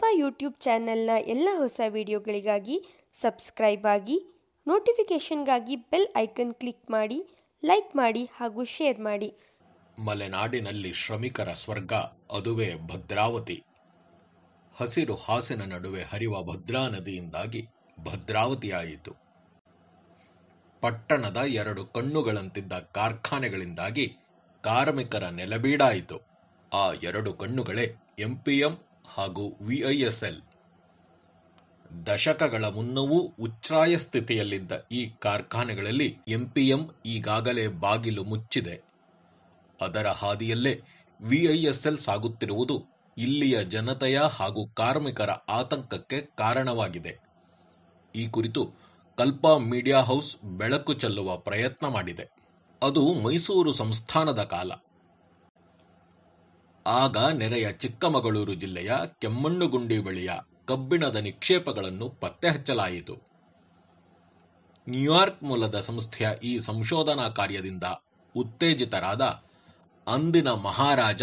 Kadapa YouTube ಚಾನೆಲ್ನ ಎಲ್ಲ ಹೊಸ ವಿಡಿಯೋಗಳಿಗಾಗಿ ಸಬ್ಸ್ಕ್ರೈಬ್ ಆಗಿ ನೋಟಿಫಿಕೇಷನ್ಗಾಗಿ ಬೆಲ್ ಐಕನ್ ಕ್ಲಿಕ್ ಮಾಡಿ ಲೈಕ್ ಮಾಡಿ ಹಾಗೂ ಶೇರ್ ಮಾಡಿ ಮಲೆನಾಡಿನಲ್ಲಿ ಶ್ರಮಿಕರ ಸ್ವರ್ಗ ಅದುವೇ ಭದ್ರಾವತಿ ಹಸಿರು ಹಾಸಿನ ನಡುವೆ ಹರಿವ ಭದ್ರಾ ನದಿಯಿಂದಾಗಿ ಭದ್ರಾವತಿಯಾಯಿತು ಪಟ್ಟಣದ ಎರಡು ಕಣ್ಣುಗಳಂತಿದ್ದ ಕಾರ್ಖಾನೆಗಳಿಂದಾಗಿ ಕಾರ್ಮಿಕರ ನೆಲಬೀಡಾಯಿತು ಆ ಎರಡು ಕಣ್ಣುಗಳೇ ಎಂಪಿಎಂ ಹಾಗೂ ವಿಐಎಸ್ಎಲ್ ದಶಕಗಳ ಮುನ್ನವೂ ಉಚ್ಛ್ರಾಯ ಸ್ಥಿತಿಯಲ್ಲಿದ್ದ ಈ ಕಾರ್ಖಾನೆಗಳಲ್ಲಿ ಎಂಪಿಎಂ ಈಗಾಗಲೇ ಬಾಗಿಲು ಮುಚ್ಚಿದೆ ಅದರ ಹಾದಿಯಲ್ಲೇ ವಿಐಎಸ್ಎಲ್ ಸಾಗುತ್ತಿರುವುದು ಇಲ್ಲಿಯ ಜನತೆಯ ಹಾಗೂ ಕಾರ್ಮಿಕರ ಆತಂಕಕ್ಕೆ ಕಾರಣವಾಗಿದೆ ಈ ಕುರಿತು ಕಲ್ಪಾ ಮೀಡಿಯಾ ಹೌಸ್ ಬೆಳಕು ಚೆಲ್ಲುವ ಪ್ರಯತ್ನ ಮಾಡಿದೆ ಅದು ಮೈಸೂರು ಸಂಸ್ಥಾನದ ಕಾಲ ಆಗ ನೆರೆಯ ಚಿಕ್ಕಮಗಳೂರು ಜಿಲ್ಲೆಯ ಕೆಮ್ಮಣ್ಣುಗುಂಡಿ ಬಳಿಯ ಕಬ್ಬಿಣದ ನಿಕ್ಷೇಪಗಳನ್ನು ಪತ್ತೆ ಹಚ್ಚಲಾಯಿತು ನ್ಯೂಯಾರ್ಕ್ ಮೂಲದ ಸಂಸ್ಥೆಯ ಈ ಸಂಶೋಧನಾ ಕಾರ್ಯದಿಂದ ಉತ್ತೇಜಿತರಾದ ಅಂದಿನ ಮಹಾರಾಜ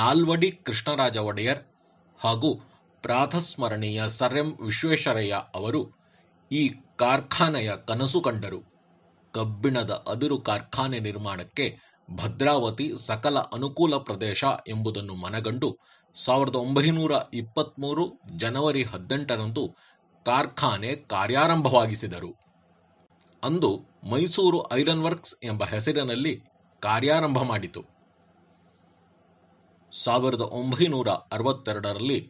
ನಾಲ್ವಡಿ ಕೃಷ್ಣರಾಜ ಒಡೆಯರ್ ಹಾಗೂ ಪ್ರಾಥಸ್ಮರಣೀಯ ಸರ್ ಎಂ ವಿಶ್ವೇಶ್ವರಯ್ಯ ಅವರು ಈ ಕಾರ್ಖಾನೆಯ ಕನಸು ಕಂಡರು ಕಬ್ಬಿಣದ ಅದಿರು ಕಾರ್ಖಾನೆ ನಿರ್ಮಾಣಕ್ಕೆ ಭದ್ರಾವತಿ ಸಕಲ ಅನುಕೂಲ ಪ್ರದೇಶ ಎಂಬುದನ್ನು ಮನಗಂಡು ಸಾವಿರದ ಒಂಬೈನೂರ ಇಪ್ಪತ್ತ್ಮೂರು ಜನವರಿ ಹದಿನೆಂಟರಂದು ಕಾರ್ಖಾನೆ ಕಾರ್ಯಾರಂಭವಾಗಿಸಿದರು ಅಂದು ಮೈಸೂರು ಐರನ್ ವರ್ಕ್ಸ್ ಎಂಬ ಹೆಸರಿನಲ್ಲಿ ಕಾರ್ಯಾರಂಭ ಮಾಡಿತು ಸಾವಿರದ ಒಂಬೈನೂರ ಅರವತ್ತೆರಡರಲ್ಲಿ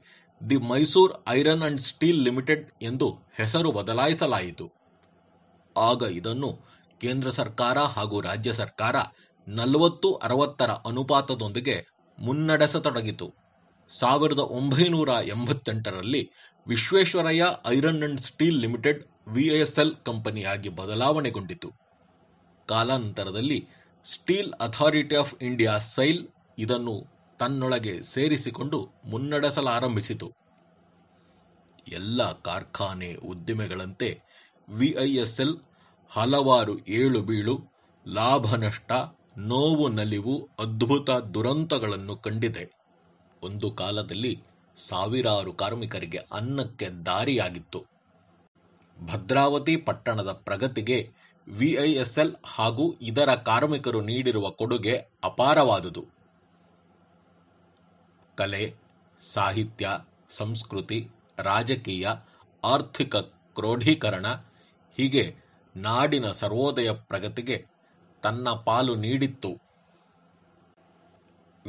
the Mysore iron and steel limited ಎಂದು ಹೆಸರು ಬದಲಾಯಿಸಲಾಯಿತು ಆಗ ಇದನ್ನು ಕೇಂದ್ರ ಸರ್ಕಾರ ಹಾಗೂ ರಾಜ್ಯ ಸರ್ಕಾರ ನಲವತ್ತು ಅರವತ್ತರ ಅನುಪಾತದೊಂದಿಗೆ ಮುನ್ನಡೆಸತೊಡಗಿತು ಸಾವಿರದ ಒಂಬೈನೂರ ಎಂಬತ್ತೆಂಟರಲ್ಲಿ Visvesvaraya iron and steel limited VSL ಕಂಪನಿಯಾಗಿ ಬದಲಾವಣೆಗೊಂಡಿತು ಕಾಲಾಂತರದಲ್ಲಿ steel authority of India SAIL ಇದನ್ನು ತನ್ನೊಳಗೆ ಸೇರಿಸಿಕೊಂಡು ಮುನ್ನಡೆಸಲಾರಂಭಿಸಿತು ಎಲ್ಲ ಕಾರ್ಖಾನೆ ಉದ್ದಿಮೆಗಳಂತೆ ವಿಐಎಸ್ಎಲ್ ಹಲವಾರು ಏಳು ಬೀಳು ಲಾಭ ನಷ್ಟ ನೋವು ನಲಿವು ಅದ್ಭುತ ದುರಂತಗಳನ್ನು ಕಂಡಿದೆ ಒಂದು ಕಾಲದಲ್ಲಿ ಸಾವಿರಾರು ಕಾರ್ಮಿಕರಿಗೆ ಅನ್ನಕ್ಕೆ ದಾರಿಯಾಗಿತ್ತು ಭದ್ರಾವತಿ ಪಟ್ಟಣದ ಪ್ರಗತಿಗೆ ವಿಐಎಸ್ಎಲ್ ಹಾಗೂ ಇದರ ಕಾರ್ಮಿಕರು ನೀಡಿರುವ ಕೊಡುಗೆ ಅಪಾರವಾದುದು ಕಲೆ ಸಾಹಿತ್ಯ ಸಂಸ್ಕೃತಿ ರಾಜಕೀಯ ಆರ್ಥಿಕ ಕ್ರೋಢೀಕರಣ ಹೀಗೆ ನಾಡಿನ ಸರ್ವೋದಯ ಪ್ರಗತಿಗೆ ತನ್ನ ಪಾಲು ನೀಡಿತ್ತು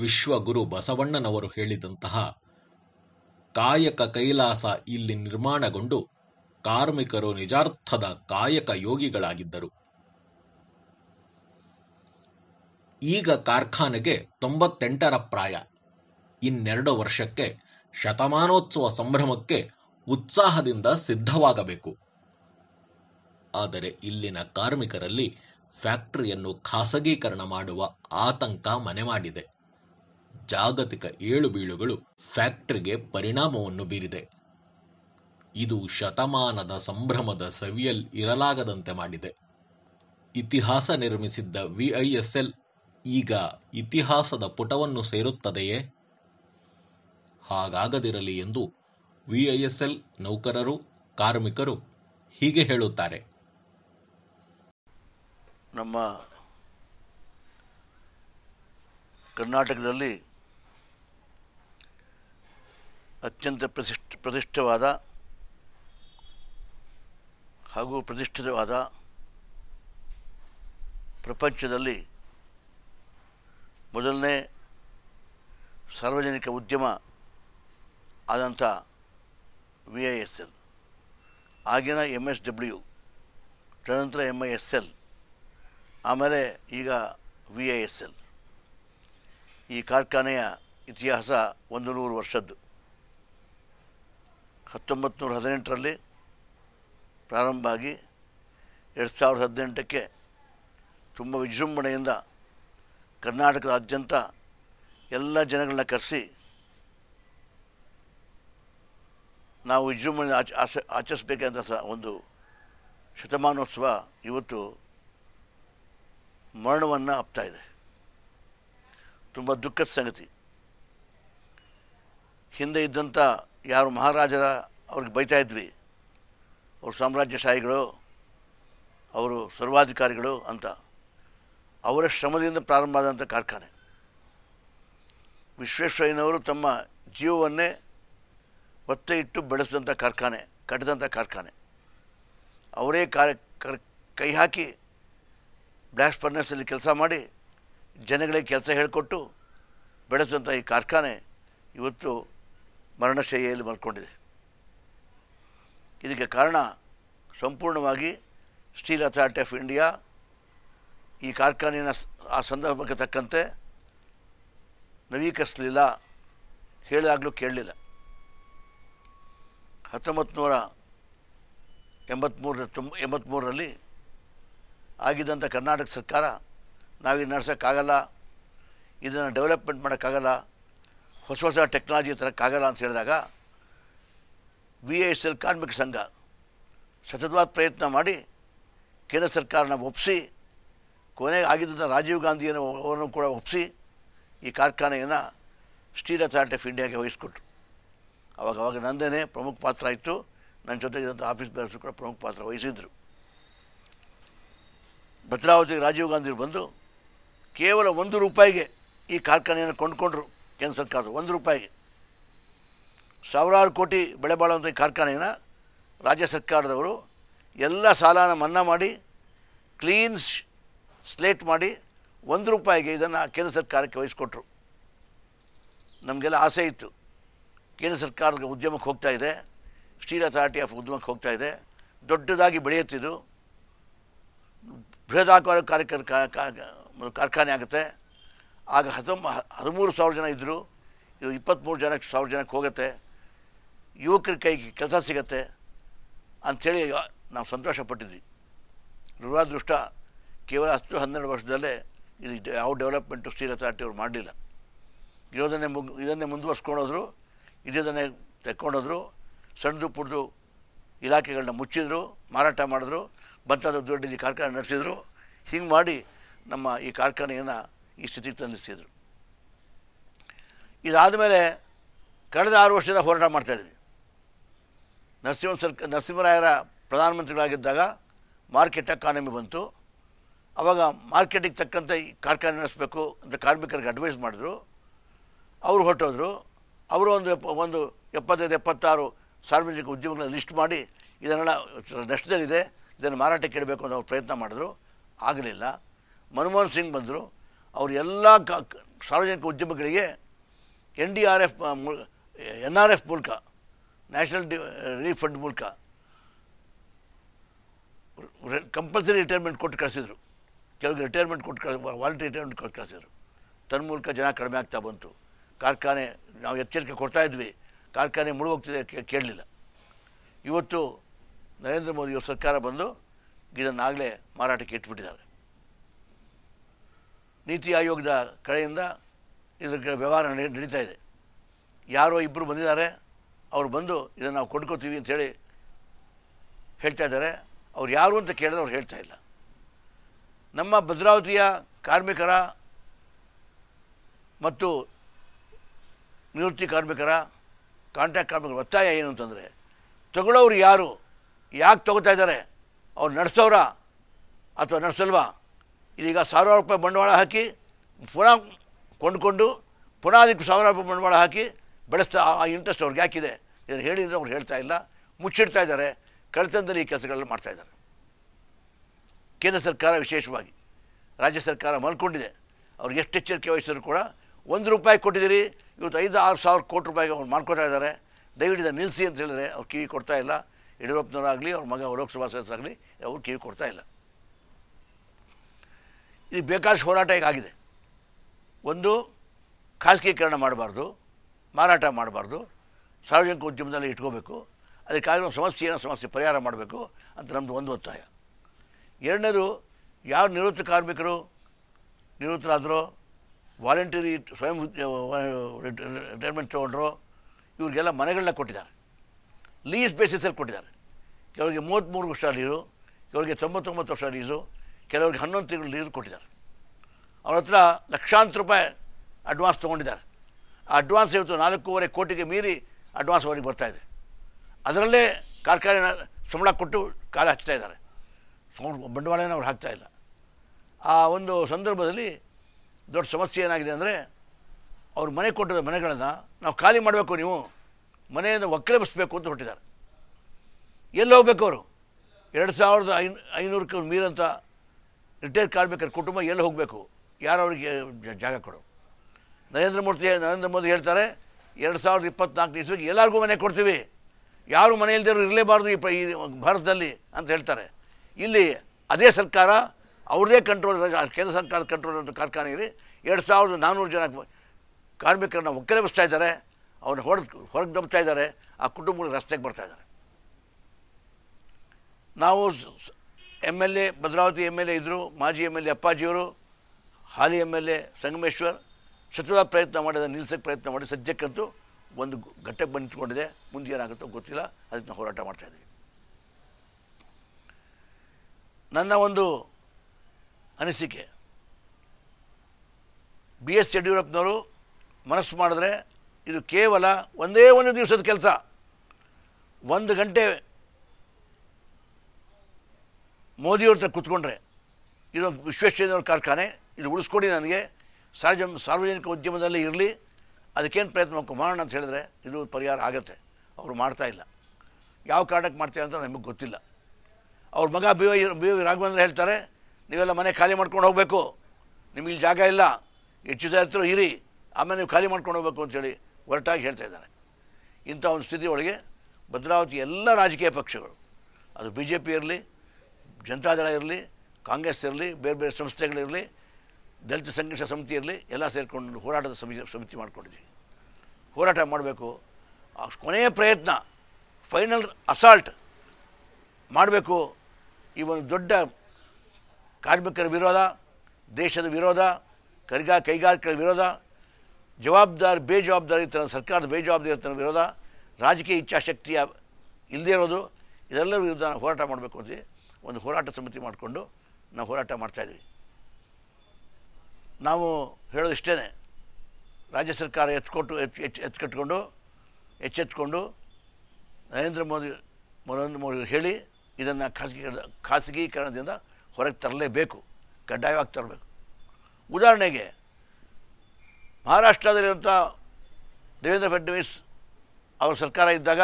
ವಿಶ್ವಗುರು ಬಸವಣ್ಣನವರು ಹೇಳಿದಂತಹ ಕಾಯಕ ಕೈಲಾಸ ಇಲ್ಲಿ ನಿರ್ಮಾಣಗೊಂಡು ಕಾರ್ಮಿಕರು ನಿಜಾರ್ಥದ ಕಾಯಕ ಯೋಗಿಗಳಾಗಿದ್ದರು ಈಗ ಕಾರ್ಖಾನೆಗೆ ತೊಂಬತ್ತೆಂಟರ ಪ್ರಾಯ ಇನ್ನೆರಡು ವರ್ಷಕ್ಕೆ ಶತಮಾನೋತ್ಸವ ಸಂಭ್ರಮಕ್ಕೆ ಉತ್ಸಾಹದಿಂದ ಸಿದ್ಧವಾಗಬೇಕು ಆದರೆ ಇಲ್ಲಿನ ಕಾರ್ಮಿಕರಲ್ಲಿ ಫ್ಯಾಕ್ಟರಿಯನ್ನು ಖಾಸಗೀಕರಣ ಮಾಡುವ ಆತಂಕ ಮನೆ ಮಾಡಿದೆ ಜಾಗತಿಕ ಏಳು ಬೀಳುಗಳು ಫ್ಯಾಕ್ಟರಿಗೆ ಪರಿಣಾಮವನ್ನು ಬೀರಿದೆ ಇದು ಶತಮಾನದ ಸಂಭ್ರಮದ ಸವಿಯಲ್ ಇರಲಾಗದಂತೆ ಮಾಡಿದೆ ಇತಿಹಾಸ ನಿರ್ಮಿಸಿದ್ದ ವಿಐಎಸ್ಎಲ್ ಈಗ ಇತಿಹಾಸದ ಪುಟವನ್ನು ಸೇರುತ್ತದೆಯೇ ಹಾಗಾಗದಿರಲಿ ಎಂದು ವಿಐಎಸ್ಎಲ್ ನೌಕರರು ಕಾರ್ಮಿಕರು ಹೀಗೆ ಹೇಳುತ್ತಾರೆ ನಮ್ಮ ಕರ್ನಾಟಕದಲ್ಲಿ ಅತ್ಯಂತ ಪ್ರತಿಷ್ಠ ಪ್ರತಿಷ್ಠವಾದ ಹಾಗೂ ಪ್ರತಿಷ್ಠಿತವಾದ ಪ್ರಪಂಚದಲ್ಲಿ ಮೊದಲನೇ ಸಾರ್ವಜನಿಕ ಉದ್ಯಮ ಆದಂಥ ವಿ ಐ ಎಸ್ ಎಲ್ ಆಗಿನ ಎಮ್ ಎಸ್ ಡಬ್ಲ್ಯೂ ತದನಂತರ ಎಮ್ ಐ ಎಸ್ ಎಲ್ ಆಮೇಲೆ ಈಗ ವಿ ಐ ಎಸ್ ಎಲ್ ಈ ಕಾರ್ಖಾನೆಯ ಇತಿಹಾಸ ಒಂದು ನೂರು ವರ್ಷದ್ದು ಹತ್ತೊಂಬತ್ತು ನೂರ ಹದಿನೆಂಟರಲ್ಲಿ ಪ್ರಾರಂಭ ಆಗಿ ಎರಡು ಸಾವಿರದ ಹದಿನೆಂಟಕ್ಕೆ ತುಂಬ ವಿಜೃಂಭಣೆಯಿಂದ ಕರ್ನಾಟಕದಾದ್ಯಂತ ಎಲ್ಲ ಜನಗಳನ್ನ ಕರೆಸಿ ನಾವು ವಿಜೃಂಭಣೆ ಆಚ ಆಚರಿಸಬೇಕಾದ ಆಚರಿಸಬೇಕಂತ ಸಹ ಒಂದು ಶತಮಾನೋತ್ಸವ ಇವತ್ತು ಮರಣವನ್ನು ಹಪ್ತಾ ಇದೆ ತುಂಬ ದುಃಖದ ಸಂಗತಿ ಹಿಂದೆ ಇದ್ದಂಥ ಯಾರು ಮಹಾರಾಜರ ಅವ್ರಿಗೆ ಬೈತಾ ಇದ್ವಿ ಅವರು ಸಾಮ್ರಾಜ್ಯಶಾಹಿಗಳು ಅವರು ಸರ್ವಾಧಿಕಾರಿಗಳು ಅಂತ ಅವರ ಶ್ರಮದಿಂದ ಪ್ರಾರಂಭ ಆದಂಥ ಕಾರ್ಖಾನೆ ವಿಶ್ವೇಶ್ವರಯ್ಯನವರು ತಮ್ಮ ಜೀವವನ್ನೇ ಒತ್ತೆ ಇಟ್ಟು ಬೆಳೆಸಿದಂಥ ಕಾರ್ಖಾನೆ ಕಟ್ಟಿದಂಥ ಕಾರ್ಖಾನೆ ಅವರೇ ಕಾರ್ಯ ಕೈ ಹಾಕಿ ಬ್ಲಾಸ್ಟ್ ಫರ್ನೆಸ್ಸಲ್ಲಿ ಕೆಲಸ ಮಾಡಿ ಜನಗಳಿಗೆ ಕೆಲಸ ಹೇಳಿಕೊಟ್ಟು ಬೆಳೆಸಿದಂಥ ಈ ಕಾರ್ಖಾನೆ ಇವತ್ತು ಮರಣಶೈಲಿಯಲ್ಲಿ ಮಲ್ಕೊಂಡಿದೆ ಇದಕ್ಕೆ ಕಾರಣ ಸಂಪೂರ್ಣವಾಗಿ ಸ್ಟೀಲ್ ಅಥಾರಿಟಿ ಆಫ್ ಇಂಡಿಯಾ ಈ ಕಾರ್ಖಾನೆಯ ಆ ಸಂದರ್ಭಕ್ಕೆ ತಕ್ಕಂತೆ ನವೀಕರಿಸಲಿಲ್ಲ ಹೇಳಿದಾಗಲೂ ಕೇಳಲಿಲ್ಲ ಹತ್ತೊಂಬತ್ತು ನೂರ ಎಂಬತ್ತ್ಮೂರ ತುಂಬ ಎಂಬತ್ತ್ಮೂರರಲ್ಲಿ ಆಗಿದ್ದಂಥ ಕರ್ನಾಟಕ ಸರ್ಕಾರ ನಾವಿದು ನಡೆಸೋಕ್ಕಾಗಲ್ಲ ಇದನ್ನು ಡೆವಲಪ್ಮೆಂಟ್ ಮಾಡೋಕ್ಕಾಗಲ್ಲ ಹೊಸ ಹೊಸ ಟೆಕ್ನಾಲಜಿ ತರೋಕ್ಕಾಗಲ್ಲ ಅಂತ ಹೇಳಿದಾಗ ವಿ ಎಸ್ ಎಲ್ ಕಾರ್ಮಿಕ ಸಂಘ ಸತತವಾದ ಪ್ರಯತ್ನ ಮಾಡಿ ಕೇಂದ್ರ ಸರ್ಕಾರನ ಒಪ್ಪಿಸಿ ಕೊನೆಗೆ ಆಗಿದ್ದಂಥ ರಾಜೀವ್ ಗಾಂಧಿಯನ್ನು ಅವರನ್ನು ಕೂಡ ಒಪ್ಪಿಸಿ ಈ ಕಾರ್ಖಾನೆಯನ್ನು ಸ್ಟೀಲ್ ಅಥಾರಿಟಿ ಆಫ್ ಇಂಡಿಯಾಗೆ ವಹಿಸ್ಕೊಟ್ರು ಅವಾಗ ಅವಾಗ ನಂದೇನೆ ಪ್ರಮುಖ ಪಾತ್ರ ಇತ್ತು ನನ್ನ ಜೊತೆಗಿದ್ದಂಥ ಆಫೀಸ್ ಬೇರೆ ಕೂಡ ಪ್ರಮುಖ ಪಾತ್ರ ವಹಿಸಿದ್ರು ಭದ್ರಾವತಿಗೆ ರಾಜೀವ್ ಗಾಂಧಿರು ಬಂದು ಕೇವಲ ಒಂದು ರೂಪಾಯಿಗೆ ಈ ಕಾರ್ಖಾನೆಯನ್ನು ಕೊಂಡ್ಕೊಂಡ್ರು ಕೇಂದ್ರ ಸರ್ಕಾರದ ಒಂದು ರೂಪಾಯಿಗೆ ಸಾವಿರಾರು ಕೋಟಿ ಬೆಳೆ ಬಾಳುವಂಥ ಈ ಕಾರ್ಖಾನೆಯನ್ನು ರಾಜ್ಯ ಸರ್ಕಾರದವರು ಎಲ್ಲ ಸಾಲನ ಮನ್ನಾ ಮಾಡಿ ಕ್ಲೀನ್ ಸ್ಲೇಟ್ ಮಾಡಿ ಒಂದು ರೂಪಾಯಿಗೆ ಇದನ್ನು ಕೇಂದ್ರ ಸರ್ಕಾರಕ್ಕೆ ವಹಿಸ್ಕೊಟ್ರು ನಮಗೆಲ್ಲ ಆಸೆ ಇತ್ತು ಕೇಂದ್ರ ಸರ್ಕಾರದ ಉದ್ಯಮಕ್ಕೆ ಹೋಗ್ತಾ ಇದೆ ಸ್ಟೀಲ್ ಅಥಾರಿಟಿ ಆಫ್ ಉದ್ಯಮಕ್ಕೆ ಹೋಗ್ತಾ ಇದೆ ದೊಡ್ಡದಾಗಿ ಬೆಳೆಯುತ್ತಿದ್ದು ಬೃಹದಾಕಾರ ಕಾರ್ಯಕರ್ ಕಾರ್ಖಾನೆ ಆಗುತ್ತೆ ಆಗ ಹತ್ತೊಂಬ ಹದಿಮೂರು ಸಾವಿರ ಜನ ಇದ್ದರು ಇದು ಇಪ್ಪತ್ತ್ಮೂರು ಜನಕ್ಕೆ ಸಾವಿರ ಜನಕ್ಕೆ ಹೋಗುತ್ತೆ ಯುವಕರ ಕೈಗೆ ಕೆಲಸ ಸಿಗತ್ತೆ ಅಂಥೇಳಿ ನಾವು ಸಂತೋಷಪಟ್ಟಿದ್ವಿ ದುರಾದೃಷ್ಟ ಕೇವಲ ಹತ್ತು ಹನ್ನೆರಡು ವರ್ಷದಲ್ಲೇ ಇದು ಯಾವ ಡೆವಲಪ್ಮೆಂಟು ಸ್ಟೀಲ್ ಅಥಾರಿಟಿ ಅವರು ಮಾಡಲಿಲ್ಲ ಇರೋದನ್ನೇ ಮುಗ್ ಇದನ್ನೇ ಮುಂದುವರ್ಸ್ಕೊಂಡೋದ್ರು ಇದನ್ನೇ ತೆಕ್ಕೊಂಡೋದ್ರು ಸಣ್ಣದು ಪುಡ್ದು ಇಲಾಖೆಗಳನ್ನ ಮುಚ್ಚಿದ್ರು ಮಾರಾಟ ಮಾಡಿದ್ರು ಭತ್ತದ ಈ ಕಾರ್ಖಾನೆ ನಡೆಸಿದರು ಹಿಂಗೆ ಮಾಡಿ ನಮ್ಮ ಈ ಕಾರ್ಖಾನೆಯನ್ನು ಈ ಸ್ಥಿತಿಗೆ ತಂದಿಸಿದರು ಇದಾದ ಮೇಲೆ ಕಳೆದ ಆರು ವರ್ಷದಿಂದ ಹೋರಾಟ ಮಾಡ್ತಾಯಿದ್ವಿ ನರಸಿಂಹ ಸರ್ಕ ನರಸಿಂಹರಾಯರ ಪ್ರಧಾನಮಂತ್ರಿಗಳಾಗಿದ್ದಾಗ ಮಾರ್ಕೆಟ್ ಎಕಾನಮಿ ಬಂತು ಆವಾಗ ಮಾರ್ಕೆಟಿಗೆ ತಕ್ಕಂತೆ ಈ ಕಾರ್ಖಾನೆ ನಡೆಸಬೇಕು ಅಂತ ಕಾರ್ಮಿಕರಿಗೆ ಅಡ್ವೈಸ್ ಮಾಡಿದ್ರು ಅವರು ಹೊರಟೋದ್ರು ಅವರು ಒಂದು ಒಂದು ಎಪ್ಪತ್ತೈದು ಎಪ್ಪತ್ತಾರು ಸಾರ್ವಜನಿಕ ಉದ್ಯಮಗಳ ಲಿಸ್ಟ್ ಮಾಡಿ ಇದನ್ನೆಲ್ಲ ನಷ್ಟದಲ್ಲಿದೆ ಇದನ್ನು ಮಾರಾಟಕ್ಕೆ ಇಡಬೇಕು ಅಂತ ಅವ್ರು ಪ್ರಯತ್ನ ಮಾಡಿದ್ರು ಆಗಲಿಲ್ಲ ಮನಮೋಹನ್ ಸಿಂಗ್ ಬಂದರು ಅವರು ಎಲ್ಲ ಕ ಸಾರ್ವಜನಿಕ ಉದ್ಯಮಗಳಿಗೆ N D R F N R F ಮೂಲಕ ನ್ಯಾಷನಲ್ ಡಿ ರಿಲೀಫ್ ಫಂಡ್ ಮೂಲಕ ಕಂಪಲ್ಸರಿ ರಿಟೈರ್ಮೆಂಟ್ ಕೊಟ್ಟು ಕಳಿಸಿದರು ಕೆಲವರಿಗೆ ರಿಟೈರ್ಮೆಂಟ್ ಕೊಟ್ಟು ಕಳಿಸ್ ವಾಲಂಟಿ ರಿಟೈರ್ಮೆಂಟ್ ಕೊಟ್ಟು ಕಳಿಸಿದರು ತನ್ನ ಮೂಲಕ ಜನ ಕಡಿಮೆ ಆಗ್ತಾ ಬಂತು ಕಾರ್ಖಾನೆ ನಾವು ಎಚ್ಚರಿಕೆ ಕೊಡ್ತಾಯಿದ್ವಿ ಕಾರ್ಖಾನೆ ಮುಳುಗೋಗ್ತಿದೆ ಕೇಳಲಿಲ್ಲ ಇವತ್ತು ನರೇಂದ್ರ ಮೋದಿಯವ್ರ ಸರ್ಕಾರ ಬಂದು ಇದನ್ನಾಗಲೇ ಮಾರಾಟಕ್ಕೆ ಇಟ್ಬಿಟ್ಟಿದ್ದಾರೆ ನೀತಿ ಆಯೋಗದ ಕಡೆಯಿಂದ ಇದರ ವ್ಯವಹಾರ ನಡೀತಾ ಇದೆ ಯಾರೋ ಇಬ್ಬರು ಬಂದಿದ್ದಾರೆ ಅವ್ರು ಬಂದು ಇದನ್ನು ನಾವು ಕೊಂಡ್ಕೋತೀವಿ ಅಂಥೇಳಿ ಹೇಳ್ತಾ ಇದ್ದಾರೆ ಅವ್ರು ಯಾರು ಅಂತ ಕೇಳಿದ್ರೆ ಅವ್ರು ಹೇಳ್ತಾ ಇಲ್ಲ ನಮ್ಮ ಭದ್ರಾವತಿಯ ಕಾರ್ಮಿಕರ ಮತ್ತು ನಿವೃತ್ತಿ ಕಾರ್ಮಿಕರ ಕಾಂಟ್ರಾಕ್ಟ್ ಕಾರ್ಮಿಕರ ಒತ್ತಾಯ ಏನು ಅಂತಂದರೆ ತಗೊಳ್ಳೋರು ಯಾರು ಯಾಕೆ ತೊಗೋತಾ ಇದ್ದಾರೆ ಅವ್ರು ನಡೆಸೋರ ಅಥವಾ ನಡೆಸಲ್ವಾ ಇದೀಗ ಸಾವಿರಾರು ರೂಪಾಯಿ ಬಂಡವಾಳ ಹಾಕಿ ಪುನಃ ಕೊಂಡುಕೊಂಡು ಪುನಃ ಅದಕ್ಕೆ ಸಾವಿರಾರು ರೂಪಾಯಿ ಬಂಡವಾಳ ಹಾಕಿ ಬೆಳೆಸ್ತಾ ಆ ಇಂಟ್ರೆಸ್ಟ್ ಅವ್ರಿಗೆ ಯಾಕಿದೆ ಇದನ್ನು ಹೇಳಿದರೆ ಅವ್ರು ಹೇಳ್ತಾ ಇಲ್ಲ ಮುಚ್ಚಿಡ್ತಾ ಇದ್ದಾರೆ ಕಳ್ತನದಲ್ಲಿ ಈ ಮಾಡ್ತಾ ಇದ್ದಾರೆ ಕೇಂದ್ರ ಸರ್ಕಾರ ವಿಶೇಷವಾಗಿ ರಾಜ್ಯ ಸರ್ಕಾರ ಮಲ್ಕೊಂಡಿದೆ ಅವ್ರಿಗೆ ಎಷ್ಟು ಎಚ್ಚರಿಕೆ ವಹಿಸಿದ್ರು ಕೂಡ ಒಂದು ರೂಪಾಯಿ ಕೊಟ್ಟಿದ್ದೀರಿ ಇವತ್ತು ಐದು ಆರು ಸಾವಿರ ಕೋಟಿ ರೂಪಾಯಿಗೆ ಅವ್ರು ಮಾಡ್ಕೊತಾ ಇದ್ದಾರೆ ದಯವಿಟ್ಟು ನಿಲ್ಲಿಸಿ ಅಂತ ಹೇಳಿದ್ರೆ ಅವ್ರು ಕಿವಿ ಕೊಡ್ತಾಯಿಲ್ಲ ಇಲ್ಲ ಯಡಿಯೂರಪ್ಪನವರಾಗಲಿ ಅವ್ರ ಮಗ ಲೋಕಸಭಾ ಸದಸ್ಯರಾಗಲಿ ಅವರು ಕಿವಿ ಕೊಡ್ತಾ ಇಲ್ಲ ಇದು ಬೇಕಾದಷ್ಟು ಹೋರಾಟ ಈಗ ಆಗಿದೆ ಒಂದು ಖಾಸಗೀಕರಣ ಮಾಡಬಾರ್ದು ಮಾರಾಟ ಮಾಡಬಾರ್ದು ಸಾರ್ವಜನಿಕ ಉದ್ಯಮದಲ್ಲಿ ಇಟ್ಕೋಬೇಕು ಅದಕ್ಕಾಗಿರೋ ಸಮಸ್ಯೆ ಏನೋ ಸಮಸ್ಯೆ ಪರಿಹಾರ ಮಾಡಬೇಕು ಅಂತ ನಮ್ಮದು ಒಂದು ಒತ್ತಾಯ ಎರಡನೇದು ಯಾವ ನಿವೃತ್ತ ಕಾರ್ಮಿಕರು ನಿವೃತ್ತರಾದರೋ ವಾಲಂಟೀರಿ ಸ್ವಯಂ ರಿಟೈರ್ಮೆಂಟ್ ತೊಗೊಂಡ್ರು ಇವ್ರಿಗೆಲ್ಲ ಮನೆಗಳನ್ನ ಕೊಟ್ಟಿದ್ದಾರೆ ಲೀಸ್ ಬೇಸಿಸಲ್ಲಿ ಕೊಟ್ಟಿದ್ದಾರೆ ಕೆಲವರಿಗೆ ಮೂವತ್ತ್ಮೂರು ವರ್ಷ ಲೀಸು ಕೆಲವರಿಗೆ ತೊಂಬತ್ತೊಂಬತ್ತು ವರ್ಷ ಲೀಸು ಕೆಲವರಿಗೆ ಹನ್ನೊಂದು ತಿಂಗಳು ಲೀಸ್ ಕೊಟ್ಟಿದ್ದಾರೆ ಅವ್ರ ಹತ್ರ ಲಕ್ಷಾಂತರ ರೂಪಾಯಿ ಅಡ್ವಾನ್ಸ್ ತೊಗೊಂಡಿದ್ದಾರೆ ಆ ಅಡ್ವಾನ್ಸ್ ಇವತ್ತು ನಾಲ್ಕೂವರೆ ಕೋಟಿಗೆ ಮೀರಿ ಅಡ್ವಾನ್ಸ್ ಅವರಿಗೆ ಬರ್ತಾಯಿದೆ ಅದರಲ್ಲೇ ಕಾರ್ಖಾನೆ ಸಂಬಳ ಕೊಟ್ಟು ಕಾಲ ಹಚ್ತಾ ಇದ್ದಾರೆ ಬಂಡವಾಳನ ಅವ್ರು ಹಾಕ್ತಾ ಇಲ್ಲ ಆ ಒಂದು ಸಂದರ್ಭದಲ್ಲಿ ದೊಡ್ಡ ಸಮಸ್ಯೆ ಏನಾಗಿದೆ ಅಂದರೆ ಅವ್ರು ಮನೆ ಕೊಟ್ಟಿರೋ ಮನೆಗಳನ್ನು ನಾವು ಖಾಲಿ ಮಾಡಬೇಕು ನೀವು ಮನೆಯನ್ನು ಒಕ್ಕಲೆಬ್ಬಿಸ್ಬೇಕು ಅಂತ ಹೊರಟಿದ್ದಾರೆ ಎಲ್ಲಿ ಹೋಗ್ಬೇಕು ಅವರು ಎರಡು ಸಾವಿರದ ಐನ್ ಐನೂರಕ್ಕೆ ಮೀರಂತ ರಿಟೈರ್ ಕಾರ್ಮಿಕರ ಕುಟುಂಬ ಎಲ್ಲಿ ಹೋಗಬೇಕು ಯಾರು ಅವ್ರಿಗೆ ಜಾಗ ಕೊಡು ನರೇಂದ್ರ ಮೋದಿ ನರೇಂದ್ರ ಮೋದಿ ಹೇಳ್ತಾರೆ ಎರಡು ಸಾವಿರದ ಇಪ್ಪತ್ನಾಲ್ಕು ಇಸ್ವಿಗೆ ಎಲ್ಲರಿಗೂ ಮನೆ ಕೊಡ್ತೀವಿ ಯಾರು ಮನೆಯಲ್ಲದಿರೋ ಇರಲೇಬಾರ್ದು ಈ ಈ ಭಾರತದಲ್ಲಿ ಅಂತ ಹೇಳ್ತಾರೆ ಇಲ್ಲಿ ಅದೇ ಸರ್ಕಾರ ಅವ್ರದೇ ಕಂಟ್ರೋಲ್ ಕೇಂದ್ರ ಸರ್ಕಾರದ ಕಂಟ್ರೋಲ್ ಕಾರ್ಖಾನೆಯಲ್ಲಿ ಎರಡು ಸಾವಿರದ ನಾನ್ನೂರು ಜನ ಕಾರ್ಮಿಕರನ್ನ ಒಕ್ಕಲೆಬ್ಬಿಸ್ತಾ ಇದ್ದಾರೆ ಅವ್ರನ್ನ ಹೊಡೆದು ಹೊರಗೆ ದಬ್ತಾ ಇದ್ದಾರೆ ಆ ಕುಟುಂಬಗಳು ರಸ್ತೆಗೆ ಬರ್ತಾ ಇದ್ದಾರೆ ನಾವು M L A Bhadravati M L A ಇದ್ದರು ಮಾಜಿ ಎಮ್ ಎಲ್ ಎ ಅಪ್ಪಾಜಿಯವರು ಹಾಲಿ ಎಮ್ ಎಲ್ ಎ ಸಂಗಮೇಶ್ವರ್ ಸತತ ಪ್ರಯತ್ನ ಮಾಡಿದ ನಿಲ್ಸಕ್ಕೆ ಪ್ರಯತ್ನ ಮಾಡಿ ಸದ್ಯಕ್ಕಂತೂ ಒಂದು ಘಟ್ಟಕ್ಕೆ ಬಂದು ನಿಂತ್ಕೊಂಡಿದೆ ಮುಂದೆ ಏನಾಗುತ್ತೋ ಗೊತ್ತಿಲ್ಲ ಅದನ್ನು ಹೋರಾಟ ಹೋರಾಟ ಇದ್ದೀವಿ ನನ್ನ ಒಂದು ಅನಿಸಿಕೆ ಬಿ ಎಸ್ ಯಡಿಯೂರಪ್ಪನವರು ಮನಸ್ಸು ಮಾಡಿದ್ರೆ ಇದು ಕೇವಲ ಒಂದೇ ಒಂದು ದಿವಸದ ಕೆಲಸ ಒಂದು ಗಂಟೆ ಮೋದಿಯವ್ರ ಹತ್ರ ಕೂತ್ಕೊಂಡ್ರೆ ಇದೊಂದು ವಿಶ್ವೇಶ್ವರ ಕಾರ್ಖಾನೆ ಇದು ಉಳಿಸ್ಕೊಡಿ ನನಗೆ ಸಾರ್ವಜ ಸಾರ್ವಜನಿಕ ಉದ್ಯಮದಲ್ಲಿ ಇರಲಿ ಅದಕ್ಕೇನು ಪ್ರಯತ್ನ ಮಾಡೋಣ ಅಂತ ಹೇಳಿದ್ರೆ ಇದು ಪರಿಹಾರ ಆಗುತ್ತೆ ಅವರು ಮಾಡ್ತಾ ಇಲ್ಲ ಯಾವ ಕಾರಣಕ್ಕೆ ಮಾಡ್ತಾರೆ ಅಂತ ನಮಗೆ ಗೊತ್ತಿಲ್ಲ ಅವ್ರ ಮಗ B Y B Y Raghavendra ಹೇಳ್ತಾರೆ ನೀವೆಲ್ಲ ಮನೆ ಖಾಲಿ ಮಾಡ್ಕೊಂಡು ಹೋಗಬೇಕು ನಿಮಗೆ ಜಾಗ ಇಲ್ಲ ಹೆಚ್ಚು ಇರೋ ಇರಿ ಆಮೇಲೆ ನೀವು ಖಾಲಿ ಮಾಡ್ಕೊಂಡು ಹೋಗಬೇಕು ಅಂತೇಳಿ ಒರಟಾಗಿ ಹೇಳ್ತಾ ಇದ್ದಾರೆ ಇಂಥ ಒಂದು ಸ್ಥಿತಿ ಒಳಗೆ ಭದ್ರಾವತಿ ಎಲ್ಲ ರಾಜಕೀಯ ಪಕ್ಷಗಳು ಅದು ಬಿ ಜೆ ಪಿ ಇರಲಿ ಜನತಾದಳ ಇರಲಿ ಕಾಂಗ್ರೆಸ್ ಇರಲಿ ಬೇರೆ ಬೇರೆ ಸಂಸ್ಥೆಗಳಿರಲಿ ದಲಿತ ಸಂಘರ್ಷ ಸಮಿತಿ ಇರಲಿ ಎಲ್ಲ ಸೇರಿಕೊಂಡು ಹೋರಾಟದ ಸಮಿತಿ ಸಮಿತಿ ಮಾಡ್ಕೊಂಡಿದ್ವಿ ಹೋರಾಟ ಮಾಡಬೇಕು ಕೊನೆಯ ಪ್ರಯತ್ನ ಫೈನಲ್ ಅಸಾಲ್ಟ್ ಮಾಡಬೇಕು ಈ ಒಂದು ದೊಡ್ಡ ಕಾರ್ಮಿಕರ ವಿರೋಧ ದೇಶದ ವಿರೋಧ ಕೈಗಾರಿಕಾ ಕೈಗಾರಿಕೆಗಳ ವಿರೋಧ ಜವಾಬ್ದಾರಿ ಬೇಜವಾಬ್ದಾರಿ ತನ್ನ ಸರ್ಕಾರದ ಬೇಜವಾಬ್ದಾರಿ ತನ್ನ ವಿರೋಧ ರಾಜಕೀಯ ಇಚ್ಛಾಶಕ್ತಿಯ ಇಲ್ಲದೇ ಇರೋದು ಇದೆಲ್ಲರ ವಿರುದ್ಧ ಹೋರಾಟ ಮಾಡಬೇಕು ಅಂತ ಒಂದು ಹೋರಾಟ ಸಮಿತಿ ಮಾಡಿಕೊಂಡು ನಾವು ಹೋರಾಟ ಮಾಡ್ತಾಯಿದ್ವಿ ನಾವು ಹೇಳೋದಿಷ್ಟೇ ರಾಜ್ಯ ಸರ್ಕಾರ ಎತ್ಕೊಟ್ಟು ಎಚ್ ಎಚ್ ಎತ್ಕಟ್ಕೊಂಡು ಎಚ್ಚೆತ್ಕೊಂಡು ನರೇಂದ್ರ ಮೋದಿ ನರೇಂದ್ರ ಮೋದಿ ಹೇಳಿ ಇದನ್ನು ಖಾಸಗಿ ಖಾಸಗೀಕರಣದಿಂದ ಹೊರಗೆ ತರಲೇಬೇಕು ಕಡ್ಡಾಯವಾಗಿ ತರಬೇಕು ಉದಾಹರಣೆಗೆ ಮಹಾರಾಷ್ಟ್ರದಲ್ಲಿರುವಂಥ ದೇವೇಂದ್ರ ಫಡ್ನವೀಸ್ ಅವರ ಸರ್ಕಾರ ಇದ್ದಾಗ